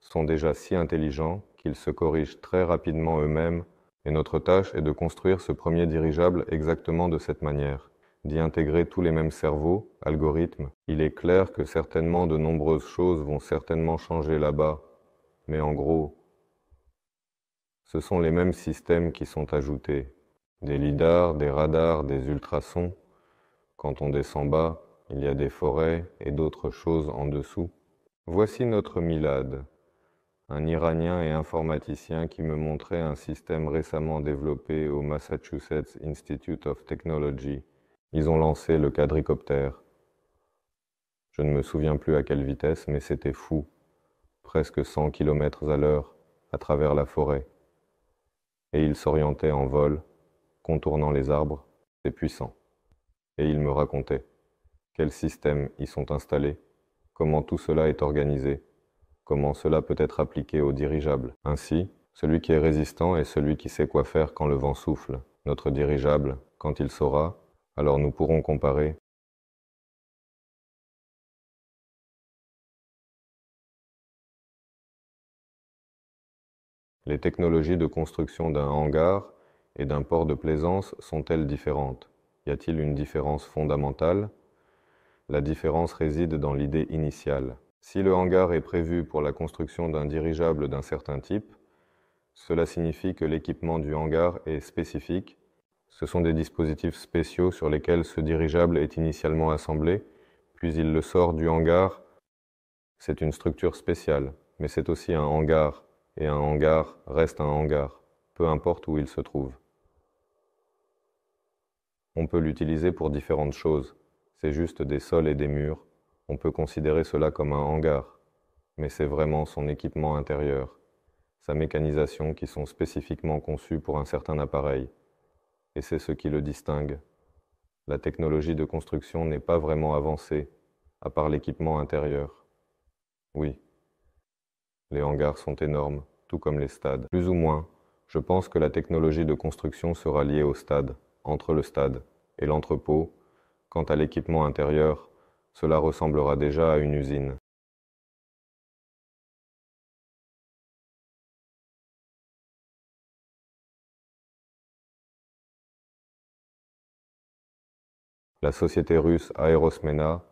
sont déjà si intelligents qu'ils se corrigent très rapidement eux-mêmes, et notre tâche est de construire ce premier dirigeable exactement de cette manière, d'y intégrer tous les mêmes cerveaux, algorithmes. Il est clair que certainement de nombreuses choses vont certainement changer là-bas, mais en gros, ce sont les mêmes systèmes qui sont ajoutés. Des lidars, des radars, des ultrasons. Quand on descend bas, il y a des forêts et d'autres choses en dessous. Voici notre Milad, un Iranien et informaticien qui me montrait un système récemment développé au Massachusetts Institute of Technology. Ils ont lancé le quadricoptère. Je ne me souviens plus à quelle vitesse, mais c'était fou. Presque 100 km à l'heure, à travers la forêt. Et il s'orientait en vol, contournant les arbres, c'est puissant. Et il me racontait quels systèmes y sont installés, comment tout cela est organisé, comment cela peut être appliqué au dirigeable. Ainsi, celui qui est résistant est celui qui sait quoi faire quand le vent souffle. Notre dirigeable, quand il saura, alors nous pourrons comparer Les technologies de construction d'un hangar et d'un port de plaisance sont-elles différentes Y a-t-il une différence fondamentale La différence réside dans l'idée initiale. Si le hangar est prévu pour la construction d'un dirigeable d'un certain type, cela signifie que l'équipement du hangar est spécifique. Ce sont des dispositifs spéciaux sur lesquels ce dirigeable est initialement assemblé, puis il le sort du hangar. C'est une structure spéciale, mais c'est aussi un hangar, et un hangar reste un hangar, peu importe où il se trouve. On peut l'utiliser pour différentes choses, c'est juste des sols et des murs, on peut considérer cela comme un hangar, mais c'est vraiment son équipement intérieur, sa mécanisation qui sont spécifiquement conçus pour un certain appareil. Et c'est ce qui le distingue. La technologie de construction n'est pas vraiment avancée, à part l'équipement intérieur. Oui. Les hangars sont énormes, tout comme les stades. Plus ou moins, je pense que la technologie de construction sera liée au stade, entre le stade et l'entrepôt. Quant à l'équipement intérieur, cela ressemblera déjà à une usine. La société russe Aerosmena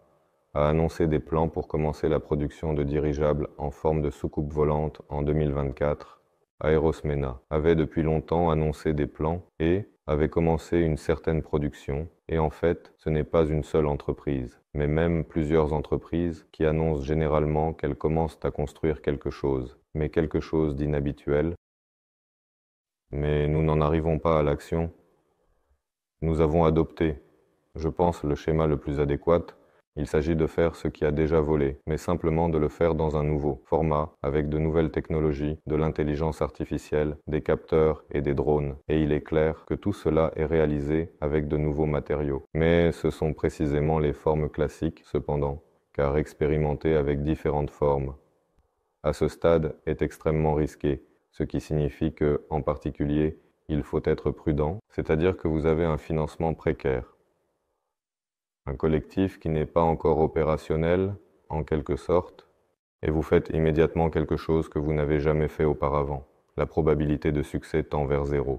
a annoncé des plans pour commencer la production de dirigeables en forme de soucoupe volante en 2024. Aerosmena avait depuis longtemps annoncé des plans et, avait commencé une certaine production, et en fait, ce n'est pas une seule entreprise, mais même plusieurs entreprises qui annoncent généralement qu'elles commencent à construire quelque chose, mais quelque chose d'inhabituel. Mais nous n'en arrivons pas à l'action. Nous avons adopté, je pense, le schéma le plus adéquat, il s'agit de faire ce qui a déjà volé, mais simplement de le faire dans un nouveau format, avec de nouvelles technologies, de l'intelligence artificielle, des capteurs et des drones. Et il est clair que tout cela est réalisé avec de nouveaux matériaux. Mais ce sont précisément les formes classiques, cependant, car expérimenter avec différentes formes, à ce stade, est extrêmement risqué, ce qui signifie que, en particulier, il faut être prudent, c'est-à-dire que vous avez un financement précaire un collectif qui n'est pas encore opérationnel, en quelque sorte, et vous faites immédiatement quelque chose que vous n'avez jamais fait auparavant. La probabilité de succès tend vers zéro.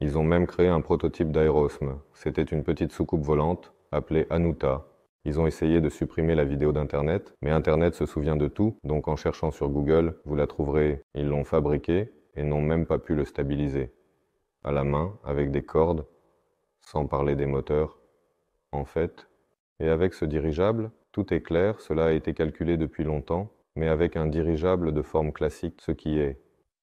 Ils ont même créé un prototype d'aérosme. C'était une petite soucoupe volante, appelée Anuta. Ils ont essayé de supprimer la vidéo d'Internet, mais Internet se souvient de tout, donc en cherchant sur Google, vous la trouverez. Ils l'ont fabriquée et n'ont même pas pu le stabiliser. À la main, avec des cordes, sans parler des moteurs, en fait. Et avec ce dirigeable, tout est clair, cela a été calculé depuis longtemps, mais avec un dirigeable de forme classique, ce qui est,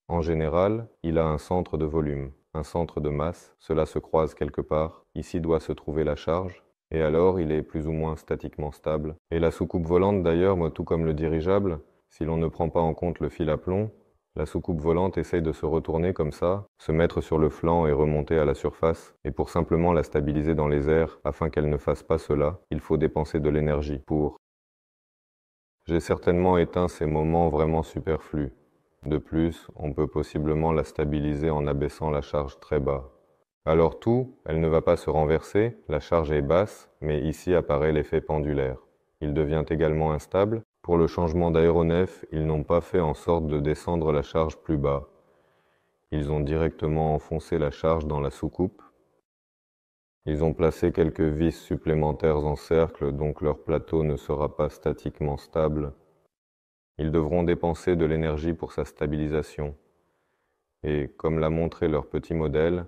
en général, il a un centre de volume, un centre de masse, cela se croise quelque part, ici doit se trouver la charge, et alors il est plus ou moins statiquement stable. Et la soucoupe volante d'ailleurs, tout comme le dirigeable, si l'on ne prend pas en compte le fil à plomb, la soucoupe volante essaye de se retourner comme ça, se mettre sur le flanc et remonter à la surface, et pour simplement la stabiliser dans les airs afin qu'elle ne fasse pas cela, il faut dépenser de l'énergie pour. J'ai certainement éteint ces moments vraiment superflus. De plus, on peut possiblement la stabiliser en abaissant la charge très bas. Alors tout, elle ne va pas se renverser, la charge est basse, mais ici apparaît l'effet pendulaire. Il devient également instable, pour le changement d'aéronef, ils n'ont pas fait en sorte de descendre la charge plus bas. Ils ont directement enfoncé la charge dans la soucoupe. Ils ont placé quelques vis supplémentaires en cercle, donc leur plateau ne sera pas statiquement stable. Ils devront dépenser de l'énergie pour sa stabilisation. Et, comme l'a montré leur petit modèle,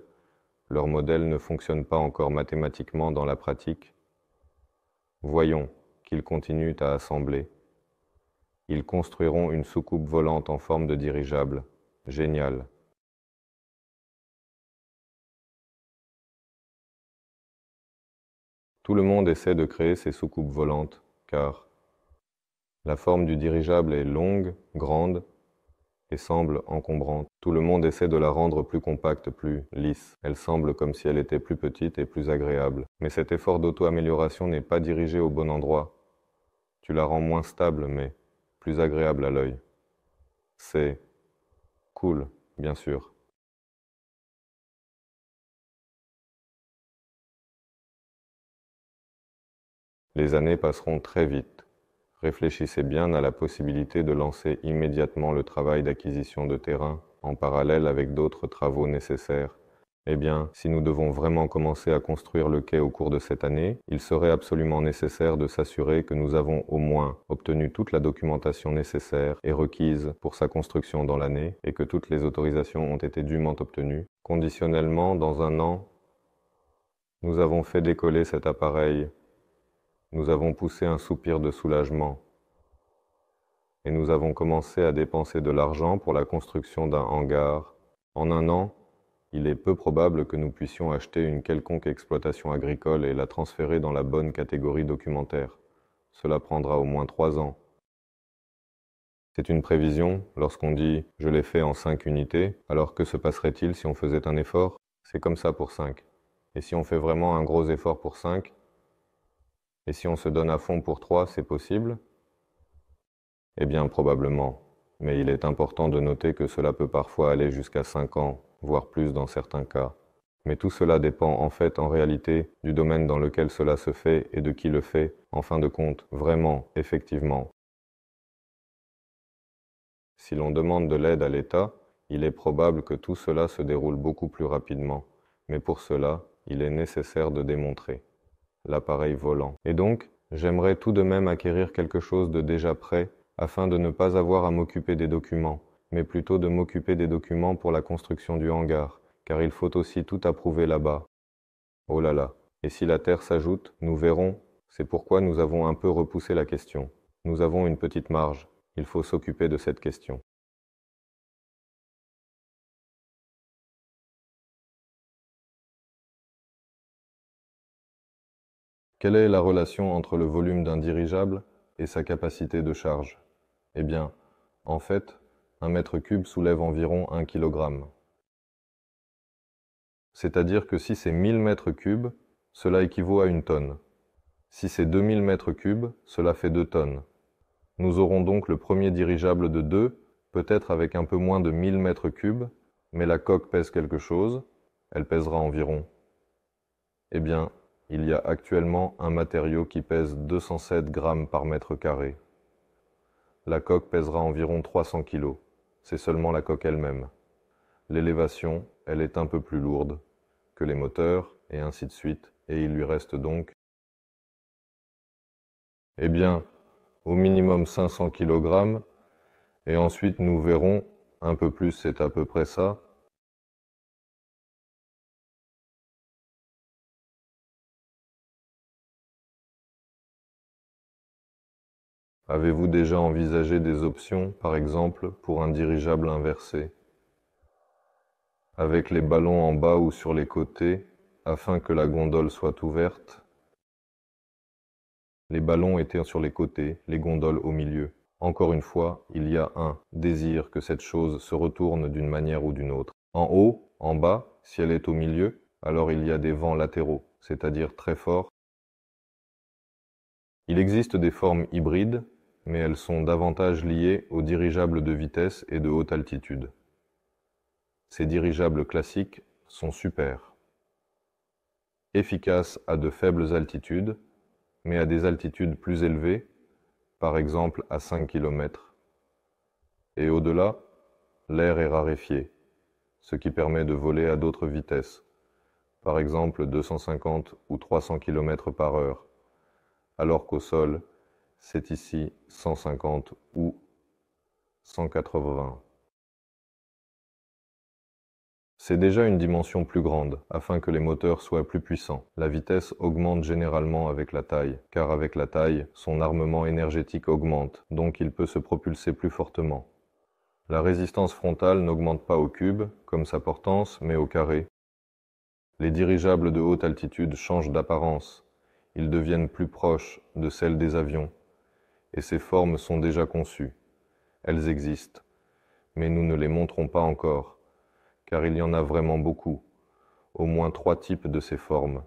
leur modèle ne fonctionne pas encore mathématiquement dans la pratique. Voyons qu'ils continuent à assembler. Ils construiront une soucoupe volante en forme de dirigeable. Génial Tout le monde essaie de créer ces soucoupes volantes, car la forme du dirigeable est longue, grande et semble encombrante. Tout le monde essaie de la rendre plus compacte, plus lisse. Elle semble comme si elle était plus petite et plus agréable. Mais cet effort d'auto-amélioration n'est pas dirigé au bon endroit. Tu la rends moins stable, mais plus agréable à l'œil. C'est cool, bien sûr. Les années passeront très vite. Réfléchissez bien à la possibilité de lancer immédiatement le travail d'acquisition de terrain en parallèle avec d'autres travaux nécessaires eh bien, si nous devons vraiment commencer à construire le quai au cours de cette année, il serait absolument nécessaire de s'assurer que nous avons au moins obtenu toute la documentation nécessaire et requise pour sa construction dans l'année et que toutes les autorisations ont été dûment obtenues. Conditionnellement, dans un an, nous avons fait décoller cet appareil. Nous avons poussé un soupir de soulagement. Et nous avons commencé à dépenser de l'argent pour la construction d'un hangar. En un an, il est peu probable que nous puissions acheter une quelconque exploitation agricole et la transférer dans la bonne catégorie documentaire. Cela prendra au moins trois ans. C'est une prévision, lorsqu'on dit je l'ai fait en cinq unités, alors que se passerait-il si on faisait un effort C'est comme ça pour cinq. Et si on fait vraiment un gros effort pour cinq Et si on se donne à fond pour trois, c'est possible Eh bien, probablement. Mais il est important de noter que cela peut parfois aller jusqu'à cinq ans, voire plus dans certains cas. Mais tout cela dépend en fait en réalité du domaine dans lequel cela se fait et de qui le fait, en fin de compte, vraiment, effectivement. Si l'on demande de l'aide à l'État, il est probable que tout cela se déroule beaucoup plus rapidement, mais pour cela, il est nécessaire de démontrer l'appareil volant. Et donc, j'aimerais tout de même acquérir quelque chose de déjà prêt afin de ne pas avoir à m'occuper des documents, mais plutôt de m'occuper des documents pour la construction du hangar, car il faut aussi tout approuver là-bas. Oh là là, et si la terre s'ajoute, nous verrons, c'est pourquoi nous avons un peu repoussé la question. Nous avons une petite marge, il faut s'occuper de cette question. Quelle est la relation entre le volume d'un dirigeable et sa capacité de charge Eh bien, en fait, un mètre cube soulève environ un kilogramme. C'est-à-dire que si c'est 1000 mètres cubes, cela équivaut à une tonne. Si c'est 2000 mètres cubes, cela fait 2 tonnes. Nous aurons donc le premier dirigeable de 2, peut-être avec un peu moins de 1000 mètres cubes, mais la coque pèse quelque chose, elle pèsera environ. Eh bien, il y a actuellement un matériau qui pèse 207 grammes par mètre carré. La coque pèsera environ 300 kg c'est seulement la coque elle-même. L'élévation, elle est un peu plus lourde que les moteurs, et ainsi de suite, et il lui reste donc, eh bien, au minimum 500 kg, et ensuite nous verrons, un peu plus c'est à peu près ça, Avez-vous déjà envisagé des options, par exemple, pour un dirigeable inversé Avec les ballons en bas ou sur les côtés, afin que la gondole soit ouverte Les ballons étaient sur les côtés, les gondoles au milieu. Encore une fois, il y a un désir que cette chose se retourne d'une manière ou d'une autre. En haut, en bas, si elle est au milieu, alors il y a des vents latéraux, c'est-à-dire très forts. Il existe des formes hybrides, mais elles sont davantage liées aux dirigeables de vitesse et de haute altitude. Ces dirigeables classiques sont super. Efficaces à de faibles altitudes, mais à des altitudes plus élevées, par exemple à 5 km. Et au-delà, l'air est raréfié, ce qui permet de voler à d'autres vitesses, par exemple 250 ou 300 km par heure, alors qu'au sol, c'est ici 150 ou 180. C'est déjà une dimension plus grande, afin que les moteurs soient plus puissants. La vitesse augmente généralement avec la taille, car avec la taille, son armement énergétique augmente, donc il peut se propulser plus fortement. La résistance frontale n'augmente pas au cube, comme sa portance, mais au carré. Les dirigeables de haute altitude changent d'apparence. Ils deviennent plus proches de celles des avions, et ces formes sont déjà conçues. Elles existent, mais nous ne les montrons pas encore, car il y en a vraiment beaucoup, au moins trois types de ces formes.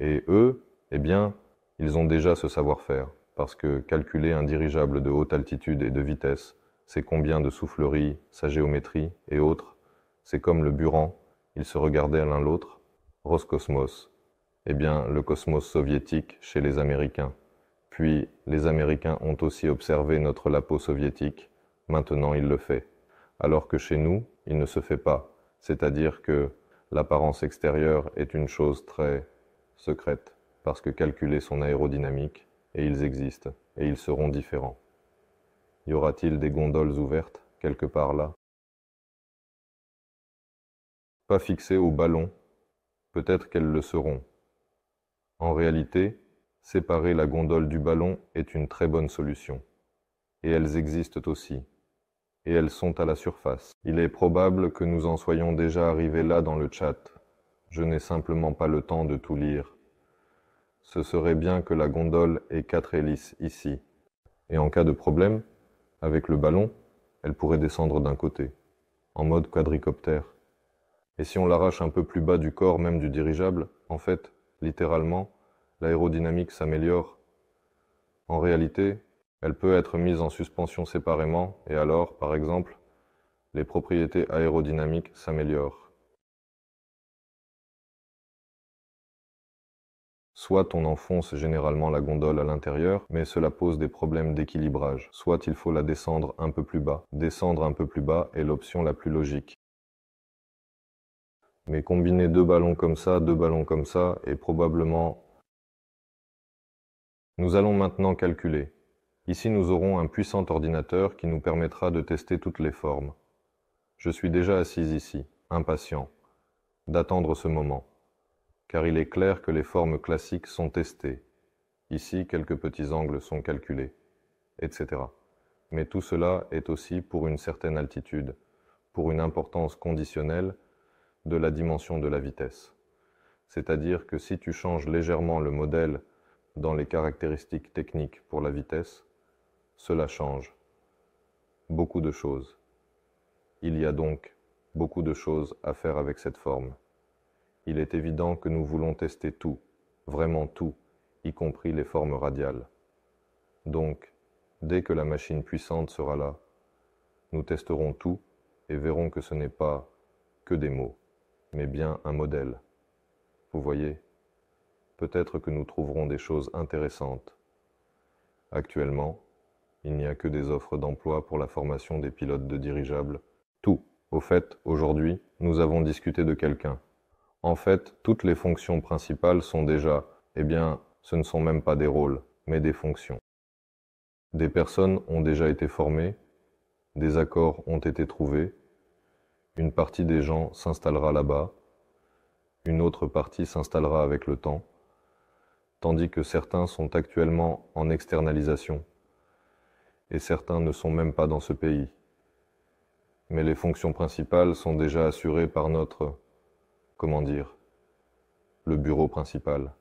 Et eux, eh bien, ils ont déjà ce savoir-faire, parce que calculer un dirigeable de haute altitude et de vitesse, c'est combien de souffleries, sa géométrie et autres, c'est comme le Buran, ils se regardaient l'un l'autre, Roscosmos, eh bien, le cosmos soviétique chez les Américains. Puis, les Américains ont aussi observé notre lapo soviétique. Maintenant, il le fait. Alors que chez nous, il ne se fait pas. C'est-à-dire que l'apparence extérieure est une chose très secrète, parce que calculer son aérodynamique, et ils existent, et ils seront différents. Y aura-t-il des gondoles ouvertes, quelque part là Pas fixées au ballon, peut-être qu'elles le seront. En réalité, Séparer la gondole du ballon est une très bonne solution. Et elles existent aussi. Et elles sont à la surface. Il est probable que nous en soyons déjà arrivés là dans le chat. Je n'ai simplement pas le temps de tout lire. Ce serait bien que la gondole ait quatre hélices ici. Et en cas de problème, avec le ballon, elle pourrait descendre d'un côté, en mode quadricoptère. Et si on l'arrache un peu plus bas du corps même du dirigeable, en fait, littéralement, l'aérodynamique s'améliore, en réalité, elle peut être mise en suspension séparément et alors, par exemple, les propriétés aérodynamiques s'améliorent. Soit on enfonce généralement la gondole à l'intérieur, mais cela pose des problèmes d'équilibrage. Soit il faut la descendre un peu plus bas. Descendre un peu plus bas est l'option la plus logique. Mais combiner deux ballons comme ça, deux ballons comme ça, est probablement nous allons maintenant calculer. Ici nous aurons un puissant ordinateur qui nous permettra de tester toutes les formes. Je suis déjà assis ici, impatient, d'attendre ce moment, car il est clair que les formes classiques sont testées. Ici, quelques petits angles sont calculés, etc. Mais tout cela est aussi pour une certaine altitude, pour une importance conditionnelle de la dimension de la vitesse. C'est-à-dire que si tu changes légèrement le modèle dans les caractéristiques techniques pour la vitesse, cela change. Beaucoup de choses. Il y a donc beaucoup de choses à faire avec cette forme. Il est évident que nous voulons tester tout, vraiment tout, y compris les formes radiales. Donc, dès que la machine puissante sera là, nous testerons tout et verrons que ce n'est pas que des mots, mais bien un modèle. Vous voyez peut-être que nous trouverons des choses intéressantes. Actuellement, il n'y a que des offres d'emploi pour la formation des pilotes de dirigeables. Tout. Au fait, aujourd'hui, nous avons discuté de quelqu'un. En fait, toutes les fonctions principales sont déjà, eh bien, ce ne sont même pas des rôles, mais des fonctions. Des personnes ont déjà été formées, des accords ont été trouvés, une partie des gens s'installera là-bas, une autre partie s'installera avec le temps, tandis que certains sont actuellement en externalisation, et certains ne sont même pas dans ce pays. Mais les fonctions principales sont déjà assurées par notre, comment dire, le bureau principal,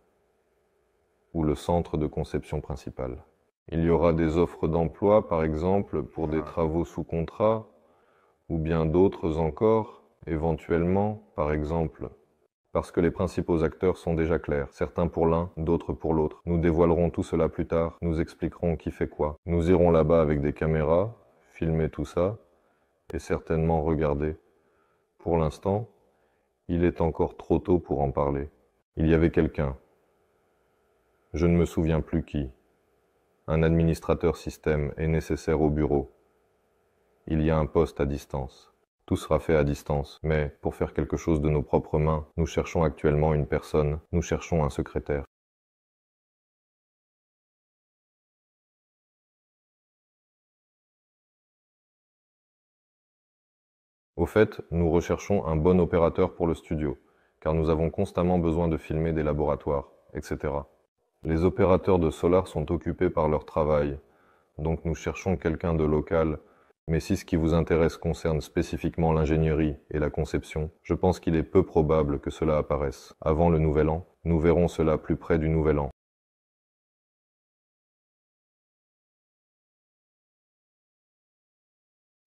ou le centre de conception principal. Il y aura des offres d'emploi, par exemple, pour des travaux sous contrat, ou bien d'autres encore, éventuellement, par exemple, parce que les principaux acteurs sont déjà clairs, certains pour l'un, d'autres pour l'autre. Nous dévoilerons tout cela plus tard, nous expliquerons qui fait quoi. Nous irons là-bas avec des caméras, filmer tout ça, et certainement regarder. Pour l'instant, il est encore trop tôt pour en parler. Il y avait quelqu'un. Je ne me souviens plus qui. Un administrateur système est nécessaire au bureau. Il y a un poste à distance. Tout sera fait à distance, mais pour faire quelque chose de nos propres mains, nous cherchons actuellement une personne, nous cherchons un secrétaire. Au fait, nous recherchons un bon opérateur pour le studio, car nous avons constamment besoin de filmer des laboratoires, etc. Les opérateurs de solar sont occupés par leur travail, donc nous cherchons quelqu'un de local mais si ce qui vous intéresse concerne spécifiquement l'ingénierie et la conception, je pense qu'il est peu probable que cela apparaisse avant le nouvel an. Nous verrons cela plus près du nouvel an.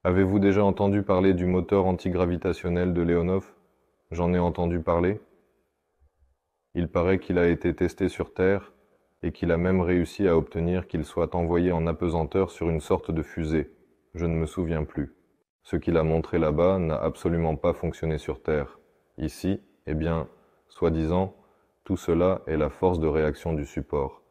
Avez-vous déjà entendu parler du moteur antigravitationnel de Leonov J'en ai entendu parler. Il paraît qu'il a été testé sur Terre et qu'il a même réussi à obtenir qu'il soit envoyé en apesanteur sur une sorte de fusée. Je ne me souviens plus. Ce qu'il a montré là-bas n'a absolument pas fonctionné sur Terre. Ici, eh bien, soi-disant, tout cela est la force de réaction du support.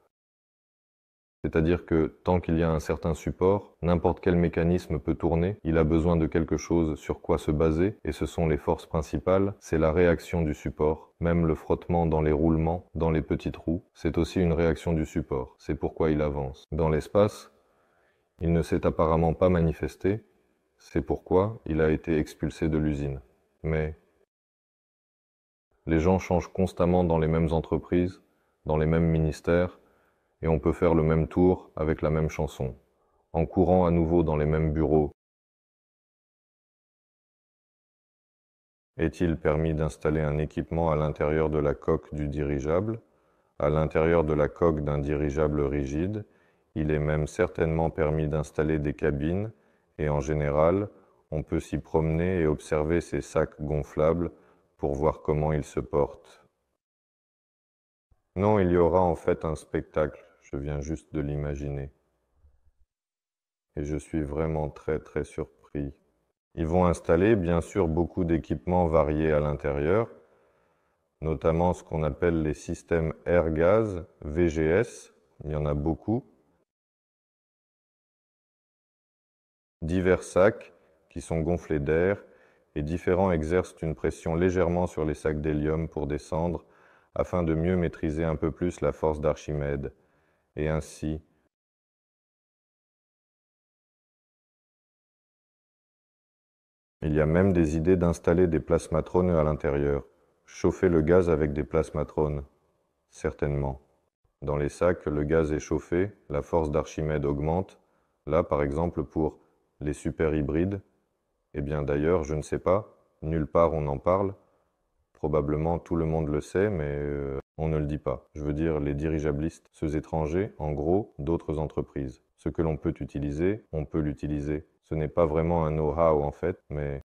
C'est-à-dire que tant qu'il y a un certain support, n'importe quel mécanisme peut tourner, il a besoin de quelque chose sur quoi se baser, et ce sont les forces principales, c'est la réaction du support, même le frottement dans les roulements, dans les petites roues, c'est aussi une réaction du support, c'est pourquoi il avance. Dans l'espace, il ne s'est apparemment pas manifesté, c'est pourquoi il a été expulsé de l'usine. Mais les gens changent constamment dans les mêmes entreprises, dans les mêmes ministères, et on peut faire le même tour avec la même chanson, en courant à nouveau dans les mêmes bureaux. Est-il permis d'installer un équipement à l'intérieur de la coque du dirigeable, à l'intérieur de la coque d'un dirigeable rigide, il est même certainement permis d'installer des cabines et en général, on peut s'y promener et observer ces sacs gonflables pour voir comment ils se portent. Non, il y aura en fait un spectacle, je viens juste de l'imaginer. Et je suis vraiment très très surpris. Ils vont installer bien sûr beaucoup d'équipements variés à l'intérieur, notamment ce qu'on appelle les systèmes air-gaz, VGS, il y en a beaucoup, divers sacs qui sont gonflés d'air et différents exercent une pression légèrement sur les sacs d'hélium pour descendre afin de mieux maîtriser un peu plus la force d'Archimède et ainsi Il y a même des idées d'installer des plasmatrones à l'intérieur, chauffer le gaz avec des plasmatrones. Certainement. Dans les sacs, le gaz est chauffé, la force d'Archimède augmente. Là, par exemple, pour les super hybrides. Eh bien d'ailleurs, je ne sais pas, nulle part on en parle. Probablement tout le monde le sait, mais euh, on ne le dit pas. Je veux dire les dirigeablistes, ceux étrangers, en gros, d'autres entreprises. Ce que l'on peut utiliser, on peut l'utiliser. Ce n'est pas vraiment un know-how en fait, mais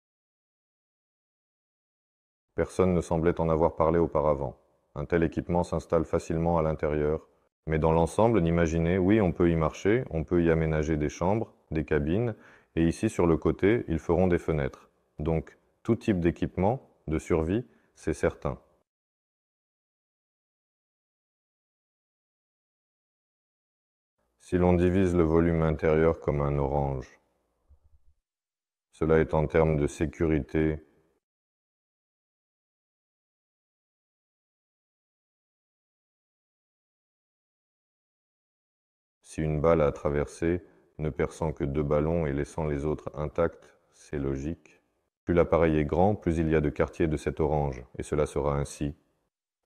Personne ne semblait en avoir parlé auparavant. Un tel équipement s'installe facilement à l'intérieur. Mais dans l'ensemble, n'imaginez, oui, on peut y marcher, on peut y aménager des chambres, des cabines, et ici, sur le côté, ils feront des fenêtres. Donc, tout type d'équipement, de survie, c'est certain. Si l'on divise le volume intérieur comme un orange, cela est en termes de sécurité, si une balle a traversé ne perçant que deux ballons et laissant les autres intacts, c'est logique. Plus l'appareil est grand, plus il y a de quartiers de cet orange, et cela sera ainsi.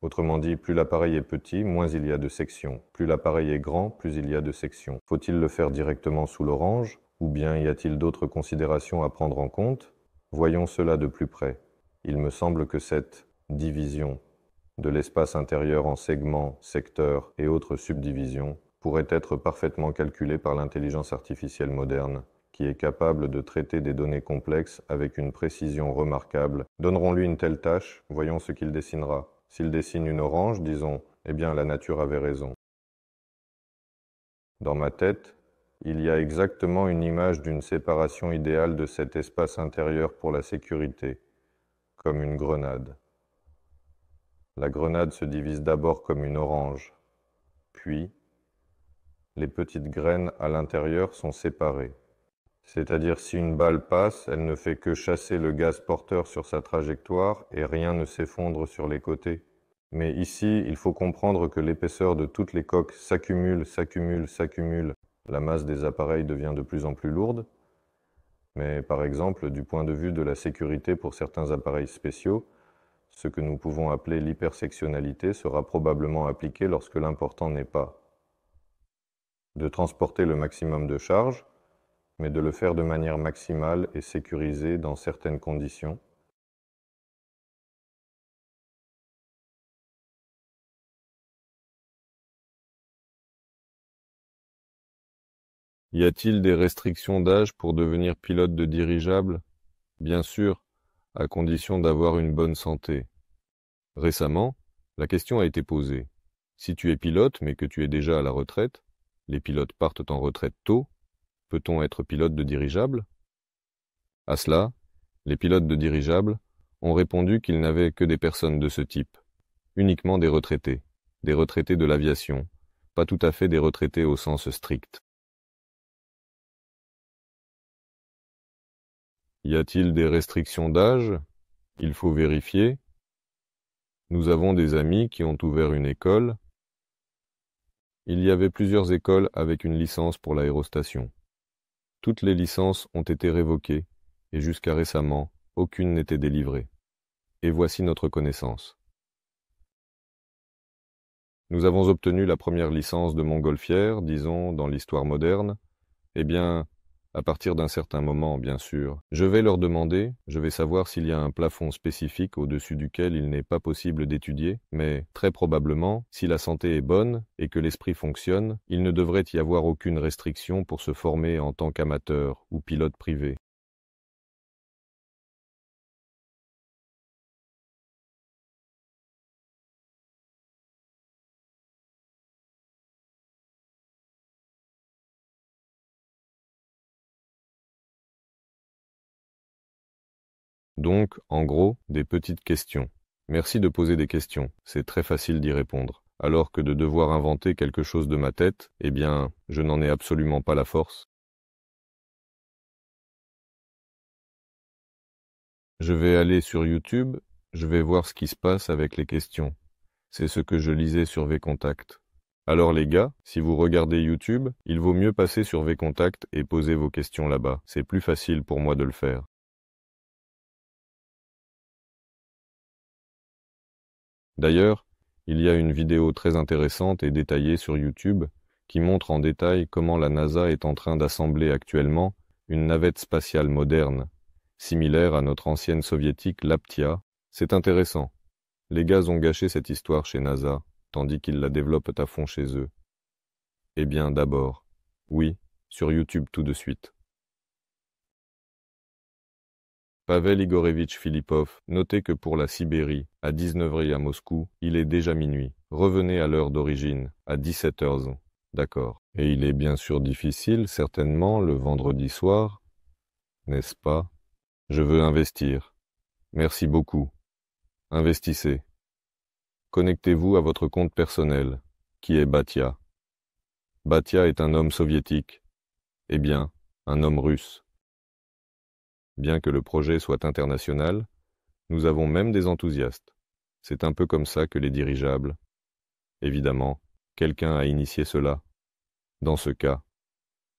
Autrement dit, plus l'appareil est petit, moins il y a de sections. Plus l'appareil est grand, plus il y a de sections. Faut-il le faire directement sous l'orange, ou bien y a-t-il d'autres considérations à prendre en compte Voyons cela de plus près. Il me semble que cette division de l'espace intérieur en segments, secteurs et autres subdivisions pourrait être parfaitement calculé par l'intelligence artificielle moderne, qui est capable de traiter des données complexes avec une précision remarquable. Donnerons-lui une telle tâche, voyons ce qu'il dessinera. S'il dessine une orange, disons, eh bien la nature avait raison. Dans ma tête, il y a exactement une image d'une séparation idéale de cet espace intérieur pour la sécurité, comme une grenade. La grenade se divise d'abord comme une orange, puis les petites graines à l'intérieur sont séparées. C'est-à-dire si une balle passe, elle ne fait que chasser le gaz porteur sur sa trajectoire et rien ne s'effondre sur les côtés. Mais ici, il faut comprendre que l'épaisseur de toutes les coques s'accumule, s'accumule, s'accumule. La masse des appareils devient de plus en plus lourde. Mais par exemple, du point de vue de la sécurité pour certains appareils spéciaux, ce que nous pouvons appeler l'hypersectionnalité sera probablement appliqué lorsque l'important n'est pas, de transporter le maximum de charge, mais de le faire de manière maximale et sécurisée dans certaines conditions. Y a-t-il des restrictions d'âge pour devenir pilote de dirigeable Bien sûr, à condition d'avoir une bonne santé. Récemment, la question a été posée. Si tu es pilote mais que tu es déjà à la retraite, les pilotes partent en retraite tôt. Peut-on être pilote de dirigeable À cela, les pilotes de dirigeable ont répondu qu'ils n'avaient que des personnes de ce type, uniquement des retraités, des retraités de l'aviation, pas tout à fait des retraités au sens strict. Y a-t-il des restrictions d'âge Il faut vérifier. Nous avons des amis qui ont ouvert une école il y avait plusieurs écoles avec une licence pour l'aérostation. Toutes les licences ont été révoquées, et jusqu'à récemment, aucune n'était délivrée. Et voici notre connaissance. Nous avons obtenu la première licence de montgolfière, disons, dans l'histoire moderne. Eh bien, à partir d'un certain moment, bien sûr, je vais leur demander, je vais savoir s'il y a un plafond spécifique au-dessus duquel il n'est pas possible d'étudier, mais très probablement, si la santé est bonne et que l'esprit fonctionne, il ne devrait y avoir aucune restriction pour se former en tant qu'amateur ou pilote privé. Donc, en gros, des petites questions. Merci de poser des questions, c'est très facile d'y répondre. Alors que de devoir inventer quelque chose de ma tête, eh bien, je n'en ai absolument pas la force. Je vais aller sur YouTube, je vais voir ce qui se passe avec les questions. C'est ce que je lisais sur VContact. Alors les gars, si vous regardez YouTube, il vaut mieux passer sur VContact et poser vos questions là-bas. C'est plus facile pour moi de le faire. D'ailleurs, il y a une vidéo très intéressante et détaillée sur YouTube qui montre en détail comment la NASA est en train d'assembler actuellement une navette spatiale moderne, similaire à notre ancienne soviétique Laptia. C'est intéressant. Les gars ont gâché cette histoire chez NASA, tandis qu'ils la développent à fond chez eux. Eh bien, d'abord. Oui, sur YouTube tout de suite. Pavel Igorevitch Filipov notez que pour la Sibérie, à 19h à Moscou, il est déjà minuit. Revenez à l'heure d'origine, à 17h. D'accord. Et il est bien sûr difficile, certainement, le vendredi soir, n'est-ce pas Je veux investir. Merci beaucoup. Investissez. Connectez-vous à votre compte personnel, qui est Batia. Batia est un homme soviétique. Eh bien, un homme russe. Bien que le projet soit international, nous avons même des enthousiastes. C'est un peu comme ça que les dirigeables. Évidemment, quelqu'un a initié cela. Dans ce cas,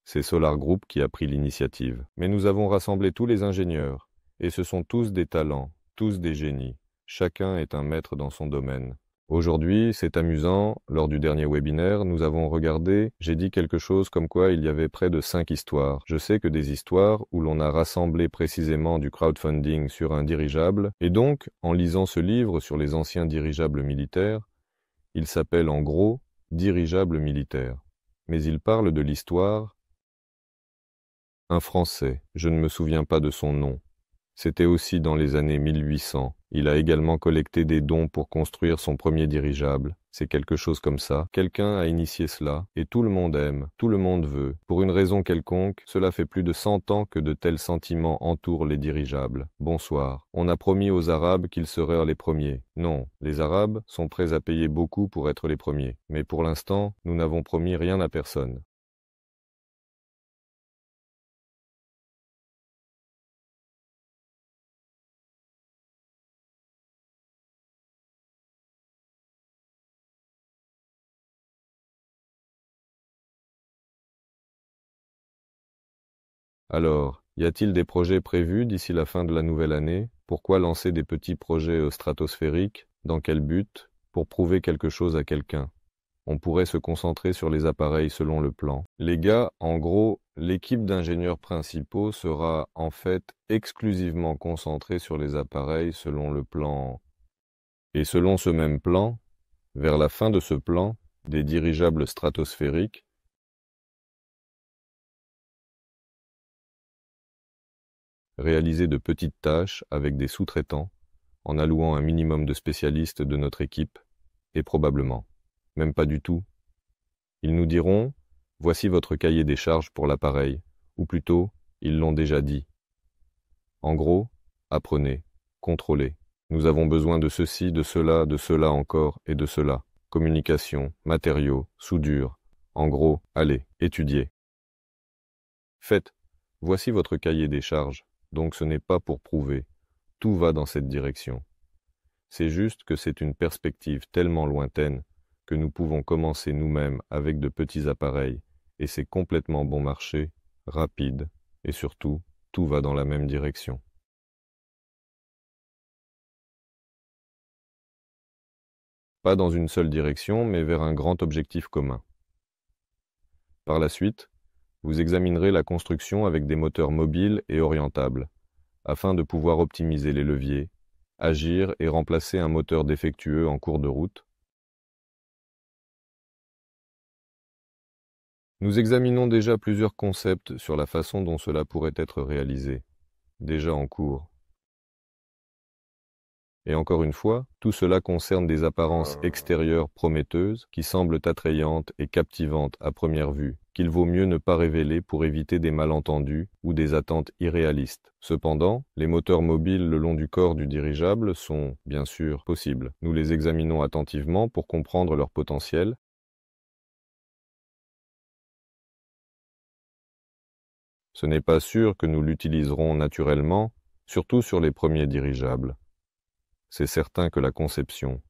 c'est Solar Group qui a pris l'initiative. Mais nous avons rassemblé tous les ingénieurs, et ce sont tous des talents, tous des génies. Chacun est un maître dans son domaine. Aujourd'hui, c'est amusant, lors du dernier webinaire, nous avons regardé, j'ai dit quelque chose comme quoi il y avait près de cinq histoires. Je sais que des histoires où l'on a rassemblé précisément du crowdfunding sur un dirigeable, et donc, en lisant ce livre sur les anciens dirigeables militaires, il s'appelle en gros dirigeable militaire. Mais il parle de l'histoire. Un Français, je ne me souviens pas de son nom, c'était aussi dans les années 1800. Il a également collecté des dons pour construire son premier dirigeable. C'est quelque chose comme ça. Quelqu'un a initié cela, et tout le monde aime, tout le monde veut. Pour une raison quelconque, cela fait plus de cent ans que de tels sentiments entourent les dirigeables. Bonsoir. On a promis aux Arabes qu'ils seraient les premiers. Non, les Arabes sont prêts à payer beaucoup pour être les premiers. Mais pour l'instant, nous n'avons promis rien à personne. Alors, y a-t-il des projets prévus d'ici la fin de la nouvelle année Pourquoi lancer des petits projets euh, stratosphériques Dans quel but Pour prouver quelque chose à quelqu'un on pourrait se concentrer sur les appareils selon le plan. Les gars, en gros, l'équipe d'ingénieurs principaux sera en fait exclusivement concentrée sur les appareils selon le plan. Et selon ce même plan, vers la fin de ce plan, des dirigeables stratosphériques, réaliser de petites tâches avec des sous-traitants, en allouant un minimum de spécialistes de notre équipe, et probablement, même pas du tout. Ils nous diront, voici votre cahier des charges pour l'appareil, ou plutôt, ils l'ont déjà dit. En gros, apprenez, contrôlez. Nous avons besoin de ceci, de cela, de cela encore et de cela. Communication, matériaux, soudure. En gros, allez, étudiez. Faites, voici votre cahier des charges donc ce n'est pas pour prouver, tout va dans cette direction. C'est juste que c'est une perspective tellement lointaine que nous pouvons commencer nous-mêmes avec de petits appareils, et c'est complètement bon marché, rapide, et surtout, tout va dans la même direction. Pas dans une seule direction, mais vers un grand objectif commun. Par la suite, vous examinerez la construction avec des moteurs mobiles et orientables, afin de pouvoir optimiser les leviers, agir et remplacer un moteur défectueux en cours de route. Nous examinons déjà plusieurs concepts sur la façon dont cela pourrait être réalisé, déjà en cours. Et encore une fois, tout cela concerne des apparences euh. extérieures prometteuses qui semblent attrayantes et captivantes à première vue, qu'il vaut mieux ne pas révéler pour éviter des malentendus ou des attentes irréalistes. Cependant, les moteurs mobiles le long du corps du dirigeable sont, bien sûr, possibles. Nous les examinons attentivement pour comprendre leur potentiel ce n'est pas sûr que nous l'utiliserons naturellement, surtout sur les premiers dirigeables c'est certain que la conception,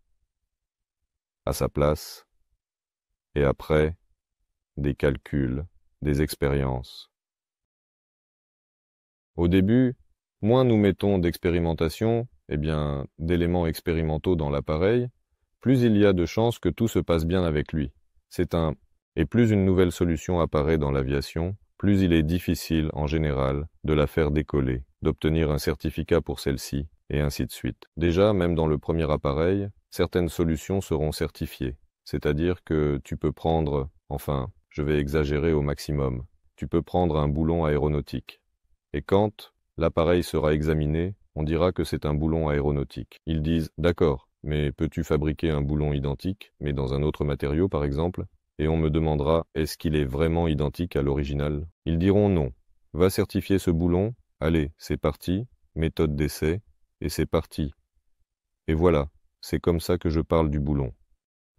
à sa place, et après, des calculs, des expériences. Au début, moins nous mettons d'expérimentation, et eh bien, d'éléments expérimentaux dans l'appareil, plus il y a de chances que tout se passe bien avec lui. C'est un et plus une nouvelle solution apparaît dans l'aviation, plus il est difficile, en général, de la faire décoller, d'obtenir un certificat pour celle-ci, et ainsi de suite. Déjà, même dans le premier appareil, certaines solutions seront certifiées, c'est-à-dire que tu peux prendre, enfin, je vais exagérer au maximum, tu peux prendre un boulon aéronautique. Et quand l'appareil sera examiné, on dira que c'est un boulon aéronautique. Ils disent D'accord, mais peux-tu fabriquer un boulon identique, mais dans un autre matériau par exemple Et on me demandera Est-ce qu'il est vraiment identique à l'original Ils diront non. Va certifier ce boulon, allez, c'est parti, méthode d'essai, et c'est parti. Et voilà, c'est comme ça que je parle du boulon.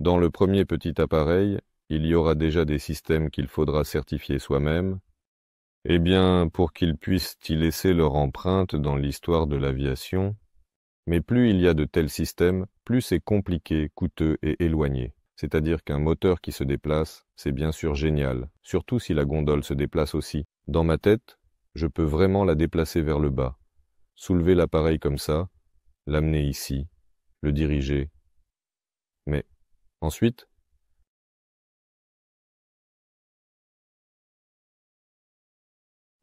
Dans le premier petit appareil, il y aura déjà des systèmes qu'il faudra certifier soi-même, eh bien, pour qu'ils puissent y laisser leur empreinte dans l'histoire de l'aviation, mais plus il y a de tels systèmes, plus c'est compliqué, coûteux et éloigné. C'est-à-dire qu'un moteur qui se déplace, c'est bien sûr génial, surtout si la gondole se déplace aussi. Dans ma tête, je peux vraiment la déplacer vers le bas soulever l'appareil comme ça, l'amener ici, le diriger. Mais ensuite,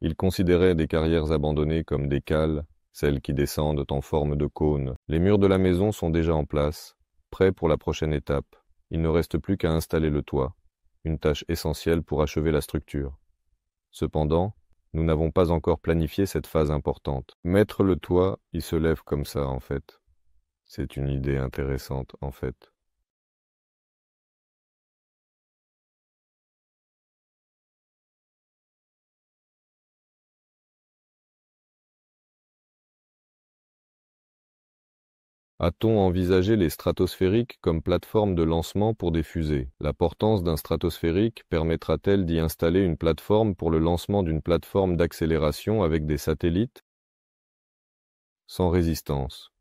il considérait des carrières abandonnées comme des cales, celles qui descendent en forme de cône. Les murs de la maison sont déjà en place, prêts pour la prochaine étape. Il ne reste plus qu'à installer le toit, une tâche essentielle pour achever la structure. Cependant, nous n'avons pas encore planifié cette phase importante. Mettre le toit, il se lève comme ça en fait. C'est une idée intéressante en fait. A-t-on envisagé les stratosphériques comme plateforme de lancement pour des fusées La portance d'un stratosphérique permettra-t-elle d'y installer une plateforme pour le lancement d'une plateforme d'accélération avec des satellites Sans résistance.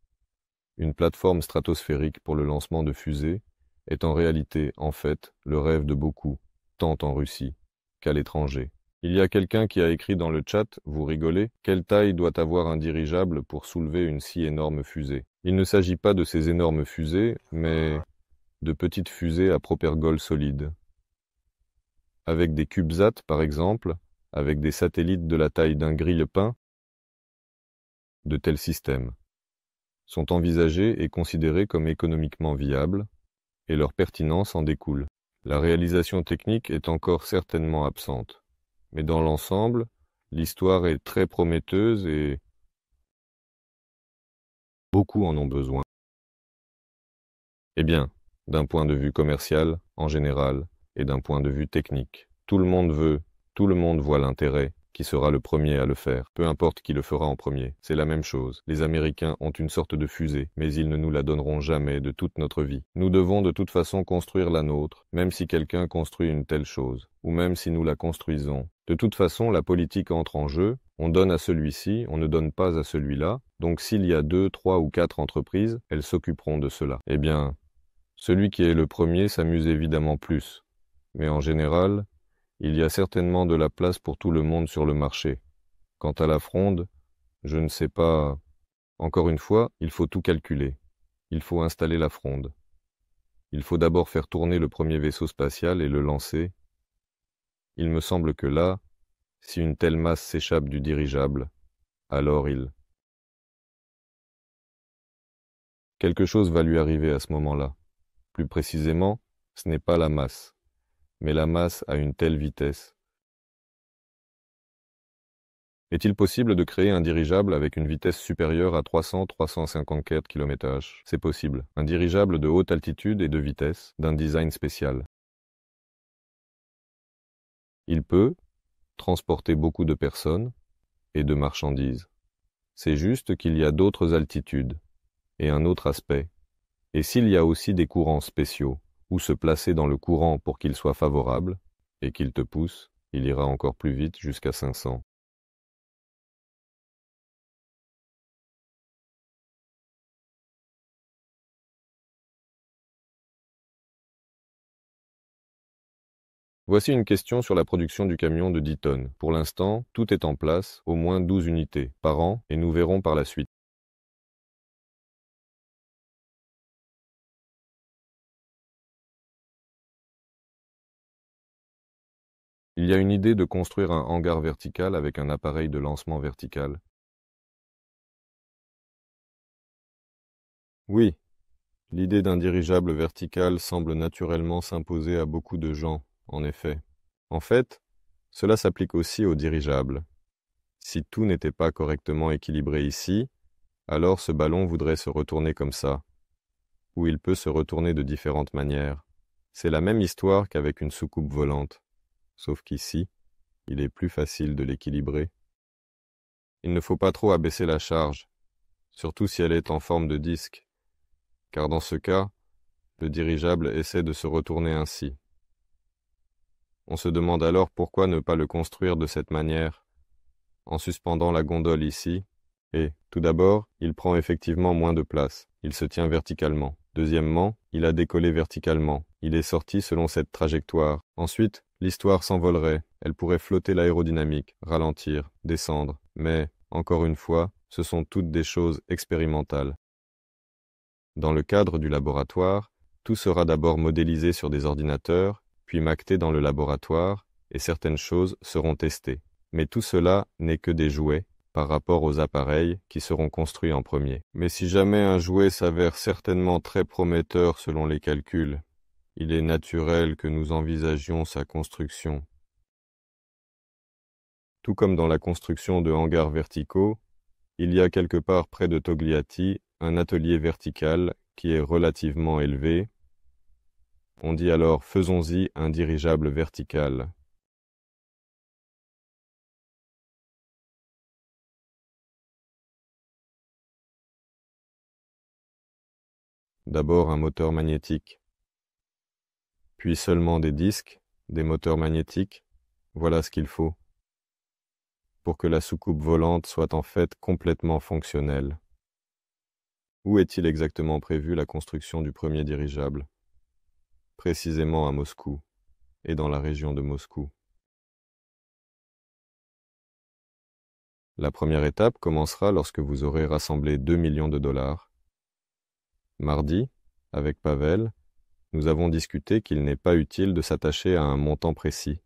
Une plateforme stratosphérique pour le lancement de fusées est en réalité, en fait, le rêve de beaucoup, tant en Russie qu'à l'étranger. Il y a quelqu'un qui a écrit dans le chat, vous rigolez, quelle taille doit avoir un dirigeable pour soulever une si énorme fusée il ne s'agit pas de ces énormes fusées, mais de petites fusées à propergol solide. Avec des CubeSats, par exemple, avec des satellites de la taille d'un grille-pain, de tels systèmes sont envisagés et considérés comme économiquement viables, et leur pertinence en découle. La réalisation technique est encore certainement absente, mais dans l'ensemble, l'histoire est très prometteuse et beaucoup en ont besoin. Eh bien, d'un point de vue commercial, en général, et d'un point de vue technique, tout le monde veut, tout le monde voit l'intérêt, qui sera le premier à le faire, peu importe qui le fera en premier, c'est la même chose. Les Américains ont une sorte de fusée, mais ils ne nous la donneront jamais de toute notre vie. Nous devons de toute façon construire la nôtre, même si quelqu'un construit une telle chose, ou même si nous la construisons. De toute façon, la politique entre en jeu, on donne à celui-ci, on ne donne pas à celui-là, donc s'il y a deux, trois ou quatre entreprises, elles s'occuperont de cela. Eh bien, celui qui est le premier s'amuse évidemment plus. Mais en général, il y a certainement de la place pour tout le monde sur le marché. Quant à la fronde, je ne sais pas. Encore une fois, il faut tout calculer. Il faut installer la fronde. Il faut d'abord faire tourner le premier vaisseau spatial et le lancer. Il me semble que là, si une telle masse s'échappe du dirigeable, alors il... Quelque chose va lui arriver à ce moment-là. Plus précisément, ce n'est pas la masse, mais la masse a une telle vitesse. Est-il possible de créer un dirigeable avec une vitesse supérieure à 300-354 km/h C'est possible. Un dirigeable de haute altitude et de vitesse, d'un design spécial. Il peut transporter beaucoup de personnes et de marchandises. C'est juste qu'il y a d'autres altitudes et un autre aspect. Et s'il y a aussi des courants spéciaux, ou se placer dans le courant pour qu'il soit favorable, et qu'il te pousse, il ira encore plus vite jusqu'à 500. Voici une question sur la production du camion de 10 tonnes. Pour l'instant, tout est en place, au moins 12 unités par an, et nous verrons par la suite. Il y a une idée de construire un hangar vertical avec un appareil de lancement vertical. Oui, l'idée d'un dirigeable vertical semble naturellement s'imposer à beaucoup de gens, en effet. En fait, cela s'applique aussi aux dirigeables. Si tout n'était pas correctement équilibré ici, alors ce ballon voudrait se retourner comme ça, ou il peut se retourner de différentes manières. C'est la même histoire qu'avec une soucoupe volante sauf qu'ici, il est plus facile de l'équilibrer. Il ne faut pas trop abaisser la charge, surtout si elle est en forme de disque, car dans ce cas, le dirigeable essaie de se retourner ainsi. On se demande alors pourquoi ne pas le construire de cette manière, en suspendant la gondole ici, et, tout d'abord, il prend effectivement moins de place, il se tient verticalement. Deuxièmement, il a décollé verticalement, il est sorti selon cette trajectoire. Ensuite, L'histoire s'envolerait, elle pourrait flotter l'aérodynamique, ralentir, descendre, mais, encore une fois, ce sont toutes des choses expérimentales. Dans le cadre du laboratoire, tout sera d'abord modélisé sur des ordinateurs, puis macté dans le laboratoire, et certaines choses seront testées. Mais tout cela n'est que des jouets par rapport aux appareils qui seront construits en premier. Mais si jamais un jouet s'avère certainement très prometteur selon les calculs, il est naturel que nous envisagions sa construction. Tout comme dans la construction de hangars verticaux, il y a quelque part près de Togliatti un atelier vertical qui est relativement élevé. On dit alors faisons-y un dirigeable vertical. D'abord un moteur magnétique puis seulement des disques, des moteurs magnétiques, voilà ce qu'il faut pour que la soucoupe volante soit en fait complètement fonctionnelle. Où est-il exactement prévu la construction du premier dirigeable Précisément à Moscou, et dans la région de Moscou. La première étape commencera lorsque vous aurez rassemblé 2 millions de dollars. Mardi, avec Pavel, nous avons discuté qu'il n'est pas utile de s'attacher à un montant précis,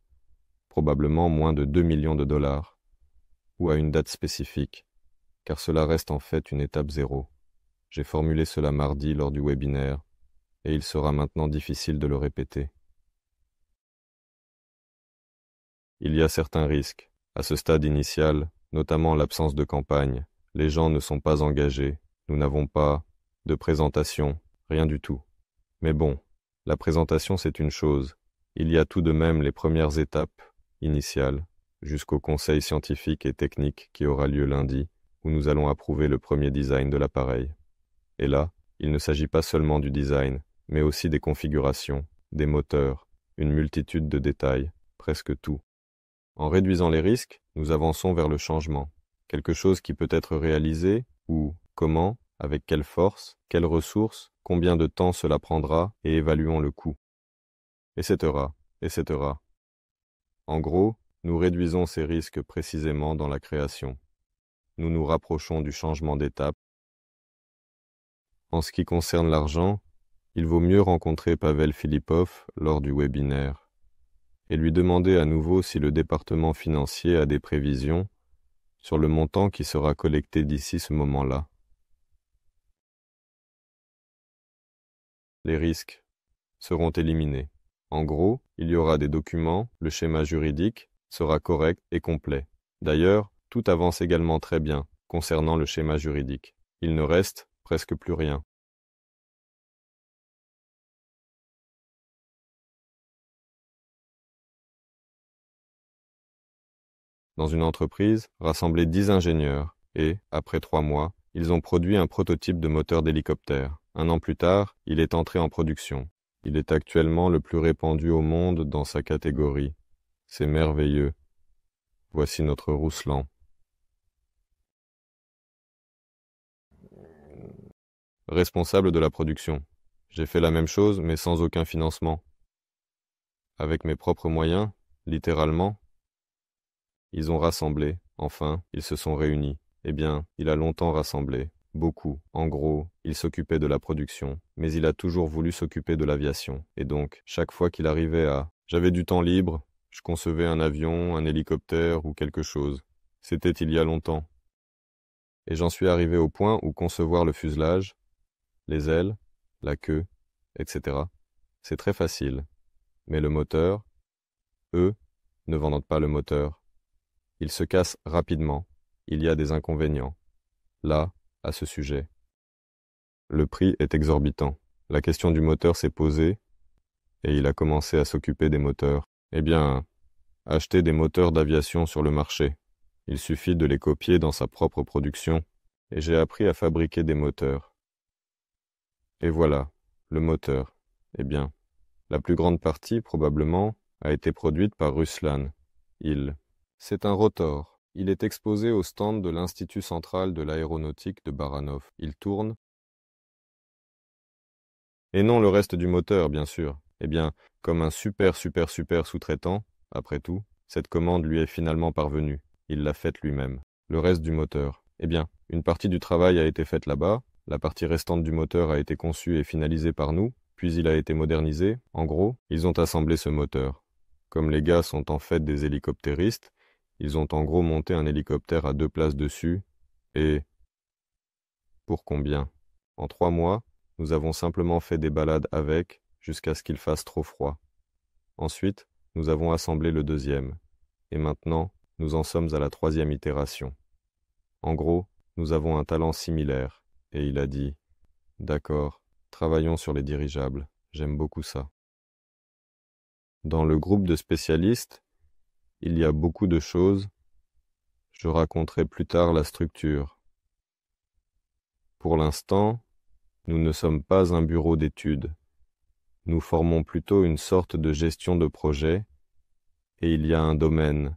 probablement moins de 2 millions de dollars, ou à une date spécifique, car cela reste en fait une étape zéro. J'ai formulé cela mardi lors du webinaire, et il sera maintenant difficile de le répéter. Il y a certains risques. À ce stade initial, notamment l'absence de campagne, les gens ne sont pas engagés, nous n'avons pas de présentation, rien du tout. Mais bon, la présentation, c'est une chose. Il y a tout de même les premières étapes, initiales, jusqu'au conseil scientifique et technique qui aura lieu lundi, où nous allons approuver le premier design de l'appareil. Et là, il ne s'agit pas seulement du design, mais aussi des configurations, des moteurs, une multitude de détails, presque tout. En réduisant les risques, nous avançons vers le changement, quelque chose qui peut être réalisé, ou, comment, avec quelle force, quelles ressources, combien de temps cela prendra, et évaluons le coût. Etc. Etc. En gros, nous réduisons ces risques précisément dans la création. Nous nous rapprochons du changement d'étape. En ce qui concerne l'argent, il vaut mieux rencontrer Pavel Filipov lors du webinaire et lui demander à nouveau si le département financier a des prévisions sur le montant qui sera collecté d'ici ce moment-là. les risques seront éliminés. En gros, il y aura des documents, le schéma juridique sera correct et complet. D'ailleurs, tout avance également très bien concernant le schéma juridique. Il ne reste presque plus rien. Dans une entreprise, rassembler 10 ingénieurs et, après trois mois, ils ont produit un prototype de moteur d'hélicoptère. Un an plus tard, il est entré en production. Il est actuellement le plus répandu au monde dans sa catégorie. C'est merveilleux. Voici notre Rousselan. Responsable de la production. J'ai fait la même chose, mais sans aucun financement. Avec mes propres moyens, littéralement. Ils ont rassemblé, enfin, ils se sont réunis. Eh bien, il a longtemps rassemblé beaucoup. En gros, il s'occupait de la production, mais il a toujours voulu s'occuper de l'aviation. Et donc, chaque fois qu'il arrivait à j'avais du temps libre, je concevais un avion, un hélicoptère ou quelque chose. C'était il y a longtemps. Et j'en suis arrivé au point où concevoir le fuselage, les ailes, la queue, etc., c'est très facile. Mais le moteur, eux, ne vendent pas le moteur. Il se casse rapidement. Il y a des inconvénients. Là, à ce sujet. Le prix est exorbitant. La question du moteur s'est posée et il a commencé à s'occuper des moteurs. Eh bien, acheter des moteurs d'aviation sur le marché. Il suffit de les copier dans sa propre production. Et j'ai appris à fabriquer des moteurs. Et voilà, le moteur. Eh bien, la plus grande partie, probablement, a été produite par Ruslan. Il. C'est un rotor. Il est exposé au stand de l'Institut central de l'aéronautique de Baranov. Il tourne. Et non le reste du moteur, bien sûr. Eh bien, comme un super super super sous-traitant, après tout, cette commande lui est finalement parvenue. Il l'a faite lui-même. Le reste du moteur. Eh bien, une partie du travail a été faite là-bas, la partie restante du moteur a été conçue et finalisée par nous, puis il a été modernisé. En gros, ils ont assemblé ce moteur. Comme les gars sont en fait des hélicoptéristes, ils ont en gros monté un hélicoptère à deux places dessus, et... Pour combien En trois mois, nous avons simplement fait des balades avec, jusqu'à ce qu'il fasse trop froid. Ensuite, nous avons assemblé le deuxième. Et maintenant, nous en sommes à la troisième itération. En gros, nous avons un talent similaire, et il a dit D'accord, travaillons sur les dirigeables, j'aime beaucoup ça. Dans le groupe de spécialistes, il y a beaucoup de choses. Je raconterai plus tard la structure. Pour l'instant, nous ne sommes pas un bureau d'études. Nous formons plutôt une sorte de gestion de projet, et il y a un domaine,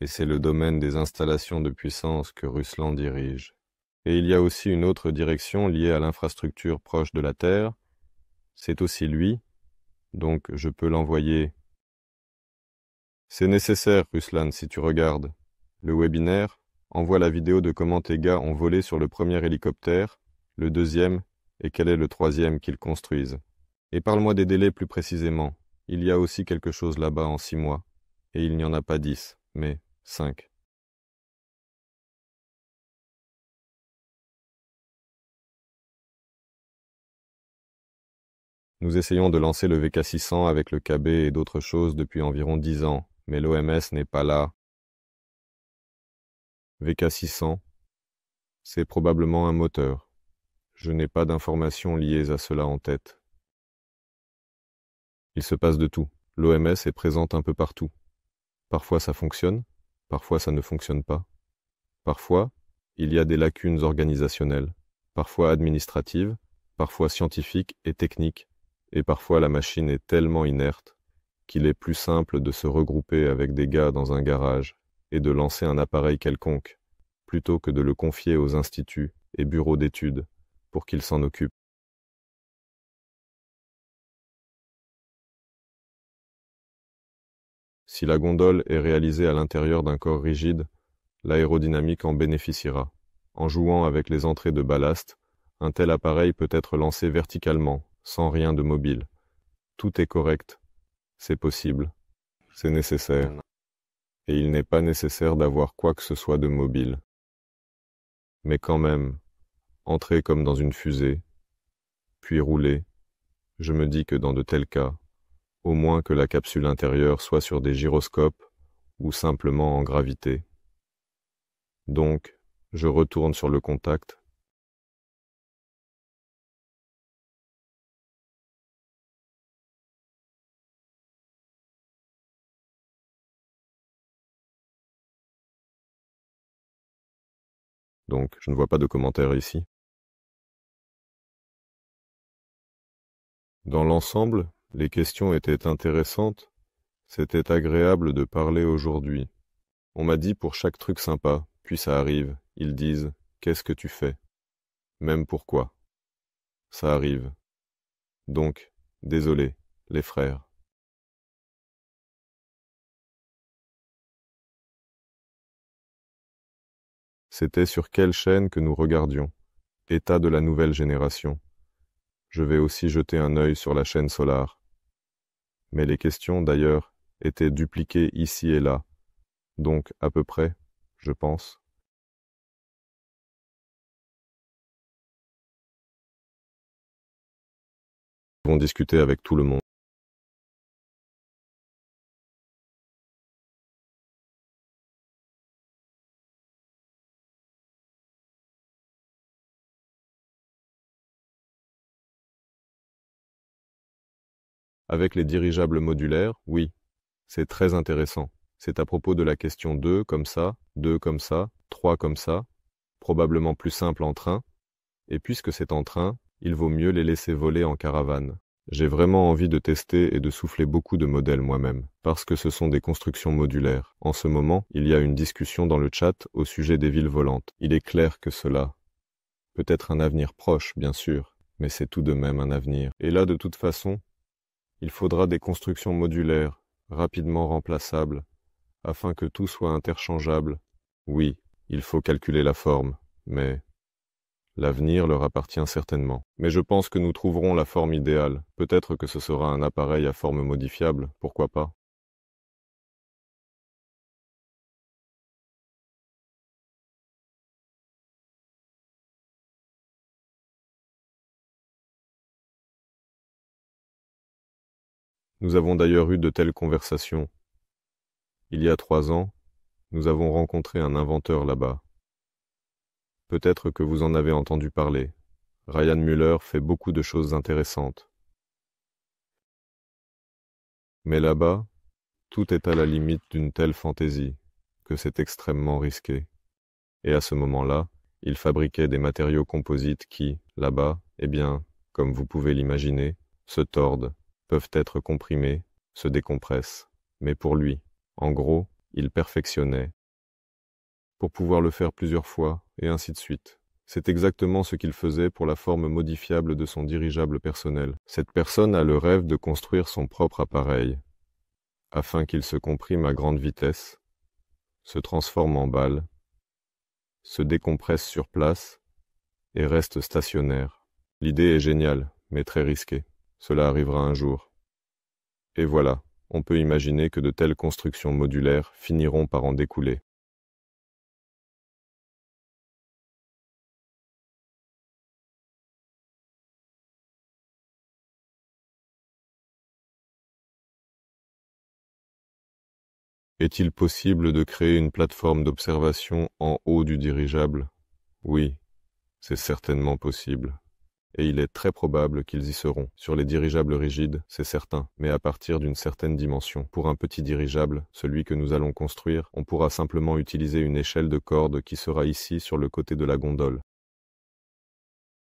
et c'est le domaine des installations de puissance que Ruslan dirige. Et il y a aussi une autre direction liée à l'infrastructure proche de la Terre, c'est aussi lui, donc je peux l'envoyer c'est nécessaire, Ruslan, si tu regardes. Le webinaire envoie la vidéo de comment tes gars ont volé sur le premier hélicoptère, le deuxième, et quel est le troisième qu'ils construisent. Et parle-moi des délais plus précisément. Il y a aussi quelque chose là-bas en six mois, et il n'y en a pas dix, mais cinq. Nous essayons de lancer le VK600 avec le KB et d'autres choses depuis environ dix ans, mais l'OMS n'est pas là. VK600, c'est probablement un moteur. Je n'ai pas d'informations liées à cela en tête. Il se passe de tout. L'OMS est présente un peu partout. Parfois ça fonctionne, parfois ça ne fonctionne pas. Parfois, il y a des lacunes organisationnelles, parfois administratives, parfois scientifiques et techniques, et parfois la machine est tellement inerte qu'il est plus simple de se regrouper avec des gars dans un garage et de lancer un appareil quelconque, plutôt que de le confier aux instituts et bureaux d'études pour qu'ils s'en occupent. Si la gondole est réalisée à l'intérieur d'un corps rigide, l'aérodynamique en bénéficiera. En jouant avec les entrées de ballast, un tel appareil peut être lancé verticalement, sans rien de mobile. Tout est correct, c'est possible. C'est nécessaire. Et il n'est pas nécessaire d'avoir quoi que ce soit de mobile. Mais quand même, entrer comme dans une fusée, puis rouler, je me dis que dans de tels cas, au moins que la capsule intérieure soit sur des gyroscopes ou simplement en gravité. Donc, je retourne sur le contact donc je ne vois pas de commentaires ici. Dans l'ensemble, les questions étaient intéressantes. C'était agréable de parler aujourd'hui. On m'a dit pour chaque truc sympa, puis ça arrive, ils disent Qu'est-ce que tu fais Même pourquoi Ça arrive. Donc, désolé, les frères. C'était sur quelle chaîne que nous regardions État de la nouvelle génération. Je vais aussi jeter un œil sur la chaîne Solar. Mais les questions, d'ailleurs, étaient dupliquées ici et là. Donc, à peu près, je pense. Ils vont discuter avec tout le monde. Avec les dirigeables modulaires, oui. C'est très intéressant. C'est à propos de la question 2 comme ça, 2 comme ça, 3 comme ça, probablement plus simple en train. Et puisque c'est en train, il vaut mieux les laisser voler en caravane. J'ai vraiment envie de tester et de souffler beaucoup de modèles moi-même, parce que ce sont des constructions modulaires. En ce moment, il y a une discussion dans le chat au sujet des villes volantes. Il est clair que cela peut être un avenir proche, bien sûr, mais c'est tout de même un avenir. Et là, de toute façon, il faudra des constructions modulaires, rapidement remplaçables, afin que tout soit interchangeable. Oui, il faut calculer la forme, mais l'avenir leur appartient certainement. Mais je pense que nous trouverons la forme idéale. Peut-être que ce sera un appareil à forme modifiable, pourquoi pas Nous avons d'ailleurs eu de telles conversations. Il y a trois ans, nous avons rencontré un inventeur là-bas. Peut-être que vous en avez entendu parler. Ryan Muller fait beaucoup de choses intéressantes. Mais là-bas, tout est à la limite d'une telle fantaisie que c'est extrêmement risqué. Et à ce moment-là, il fabriquait des matériaux composites qui, là-bas, eh bien, comme vous pouvez l'imaginer, se tordent peuvent être comprimés, se décompressent, mais pour lui, en gros, il perfectionnait. Pour pouvoir le faire plusieurs fois, et ainsi de suite. C'est exactement ce qu'il faisait pour la forme modifiable de son dirigeable personnel. Cette personne a le rêve de construire son propre appareil, afin qu'il se comprime à grande vitesse, se transforme en balle, se décompresse sur place et reste stationnaire. L'idée est géniale, mais très risquée. Cela arrivera un jour. Et voilà, on peut imaginer que de telles constructions modulaires finiront par en découler. Est-il possible de créer une plateforme d'observation en haut du dirigeable Oui, c'est certainement possible et il est très probable qu'ils y seront. Sur les dirigeables rigides, c'est certain, mais à partir d'une certaine dimension. Pour un petit dirigeable, celui que nous allons construire, on pourra simplement utiliser une échelle de corde qui sera ici sur le côté de la gondole.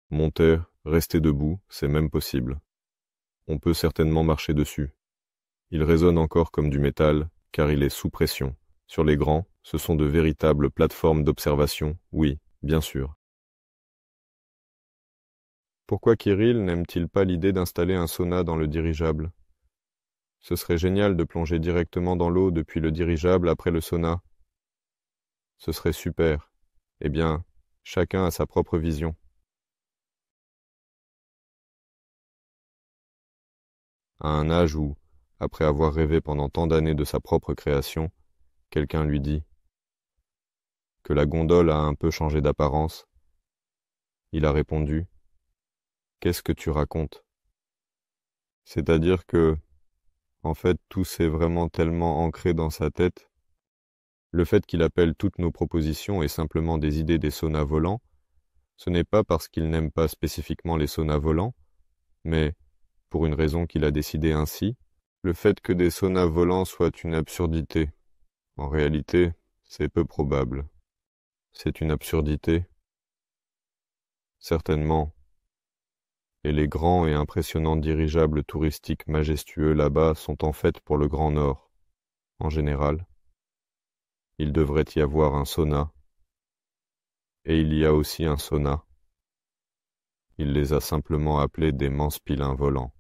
Monter, rester debout, c'est même possible. On peut certainement marcher dessus. Il résonne encore comme du métal, car il est sous pression. Sur les grands, ce sont de véritables plateformes d'observation, oui, bien sûr. Pourquoi Kirill n'aime-t-il pas l'idée d'installer un sauna dans le dirigeable Ce serait génial de plonger directement dans l'eau depuis le dirigeable après le sauna. Ce serait super. Eh bien, chacun a sa propre vision. À un âge où, après avoir rêvé pendant tant d'années de sa propre création, quelqu'un lui dit que la gondole a un peu changé d'apparence, il a répondu Qu'est-ce que tu racontes C'est-à-dire que, en fait, tout s'est vraiment tellement ancré dans sa tête. Le fait qu'il appelle toutes nos propositions et simplement des idées des saunas volants, ce n'est pas parce qu'il n'aime pas spécifiquement les saunas volants, mais, pour une raison qu'il a décidé ainsi, le fait que des saunas volants soient une absurdité. En réalité, c'est peu probable. C'est une absurdité. Certainement, et les grands et impressionnants dirigeables touristiques majestueux là-bas sont en fait pour le Grand Nord, en général. Il devrait y avoir un sauna. Et il y a aussi un sauna. Il les a simplement appelés des manspilins volants,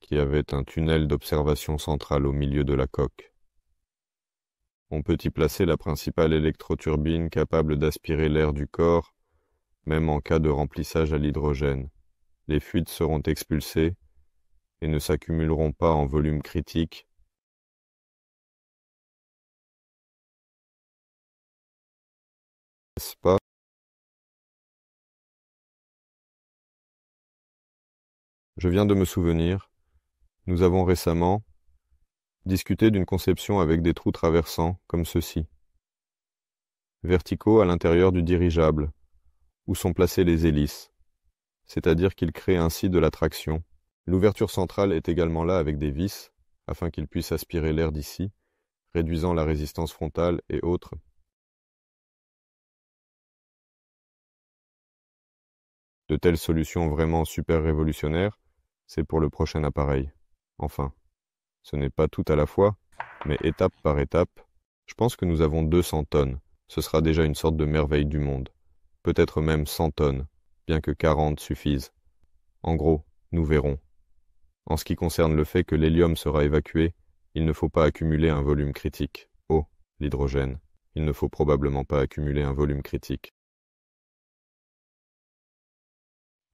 qui avaient un tunnel d'observation centrale au milieu de la coque. On peut y placer la principale électroturbine capable d'aspirer l'air du corps, même en cas de remplissage à l'hydrogène les fuites seront expulsées et ne s'accumuleront pas en volume critique Je viens de me souvenir, nous avons récemment discuté d'une conception avec des trous traversants comme ceux-ci, verticaux à l'intérieur du dirigeable, où sont placées les hélices c'est-à-dire qu'il crée ainsi de l'attraction. L'ouverture centrale est également là avec des vis, afin qu'il puisse aspirer l'air d'ici, réduisant la résistance frontale et autres. De telles solutions vraiment super révolutionnaires, c'est pour le prochain appareil. Enfin, ce n'est pas tout à la fois, mais étape par étape, je pense que nous avons 200 tonnes. Ce sera déjà une sorte de merveille du monde. Peut-être même 100 tonnes bien que 40 suffisent. En gros, nous verrons. En ce qui concerne le fait que l'hélium sera évacué, il ne faut pas accumuler un volume critique. Oh, l'hydrogène. Il ne faut probablement pas accumuler un volume critique.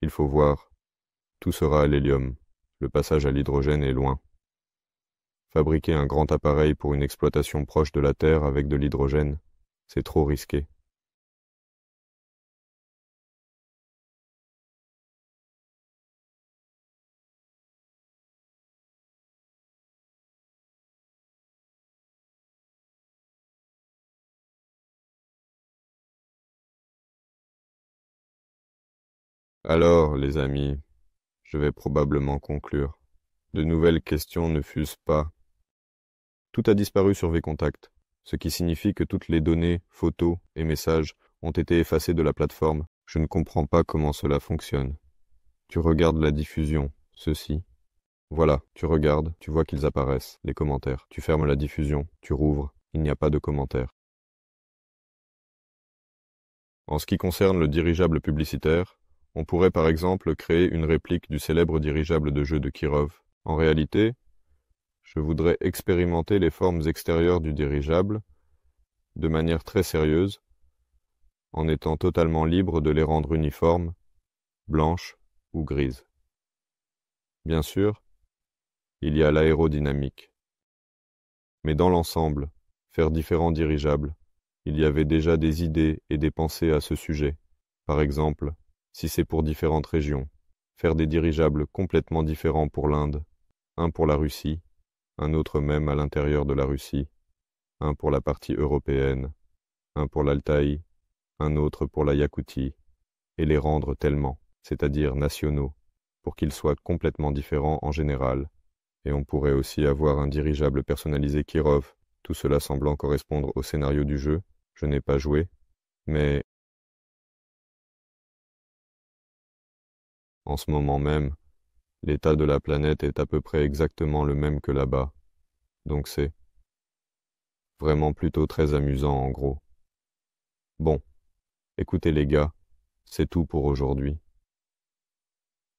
Il faut voir. Tout sera à l'hélium. Le passage à l'hydrogène est loin. Fabriquer un grand appareil pour une exploitation proche de la Terre avec de l'hydrogène, c'est trop risqué. Alors, les amis, je vais probablement conclure. De nouvelles questions ne fussent pas. Tout a disparu sur V-Contact, ce qui signifie que toutes les données, photos et messages ont été effacées de la plateforme. Je ne comprends pas comment cela fonctionne. Tu regardes la diffusion, ceci. Voilà, tu regardes, tu vois qu'ils apparaissent, les commentaires. Tu fermes la diffusion, tu rouvres, il n'y a pas de commentaires. En ce qui concerne le dirigeable publicitaire, on pourrait par exemple créer une réplique du célèbre dirigeable de jeu de Kirov. En réalité, je voudrais expérimenter les formes extérieures du dirigeable de manière très sérieuse, en étant totalement libre de les rendre uniformes, blanches ou grises. Bien sûr, il y a l'aérodynamique. Mais dans l'ensemble, faire différents dirigeables, il y avait déjà des idées et des pensées à ce sujet. Par exemple, si c'est pour différentes régions, faire des dirigeables complètement différents pour l'Inde, un pour la Russie, un autre même à l'intérieur de la Russie, un pour la partie européenne, un pour l'Altaï, un autre pour la Yakoutie, et les rendre tellement, c'est-à-dire nationaux, pour qu'ils soient complètement différents en général. Et on pourrait aussi avoir un dirigeable personnalisé Kirov, tout cela semblant correspondre au scénario du jeu, je n'ai pas joué, mais En ce moment même, l'état de la planète est à peu près exactement le même que là-bas. Donc c'est vraiment plutôt très amusant en gros. Bon, écoutez les gars, c'est tout pour aujourd'hui.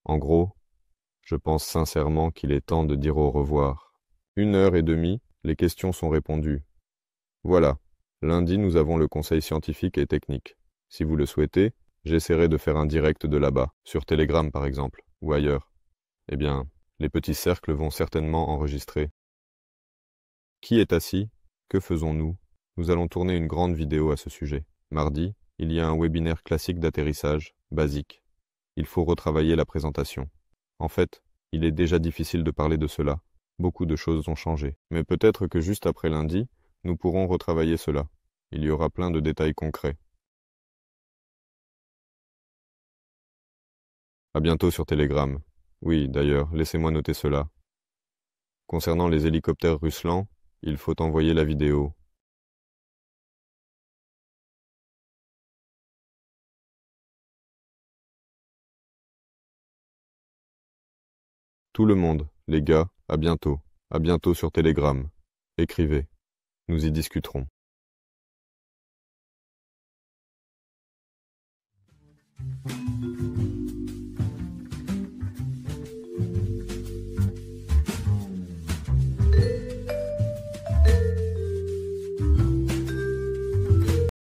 En gros, je pense sincèrement qu'il est temps de dire au revoir. Une heure et demie, les questions sont répondues. Voilà, lundi nous avons le conseil scientifique et technique. Si vous le souhaitez, J'essaierai de faire un direct de là-bas, sur Telegram par exemple, ou ailleurs. Eh bien, les petits cercles vont certainement enregistrer. Qui est assis Que faisons-nous Nous allons tourner une grande vidéo à ce sujet. Mardi, il y a un webinaire classique d'atterrissage, basique. Il faut retravailler la présentation. En fait, il est déjà difficile de parler de cela. Beaucoup de choses ont changé. Mais peut-être que juste après lundi, nous pourrons retravailler cela. Il y aura plein de détails concrets. À bientôt sur Telegram. Oui, d'ailleurs, laissez-moi noter cela. Concernant les hélicoptères Ruslan, il faut envoyer la vidéo. Tout le monde, les gars, à bientôt. À bientôt sur Telegram. Écrivez. Nous y discuterons.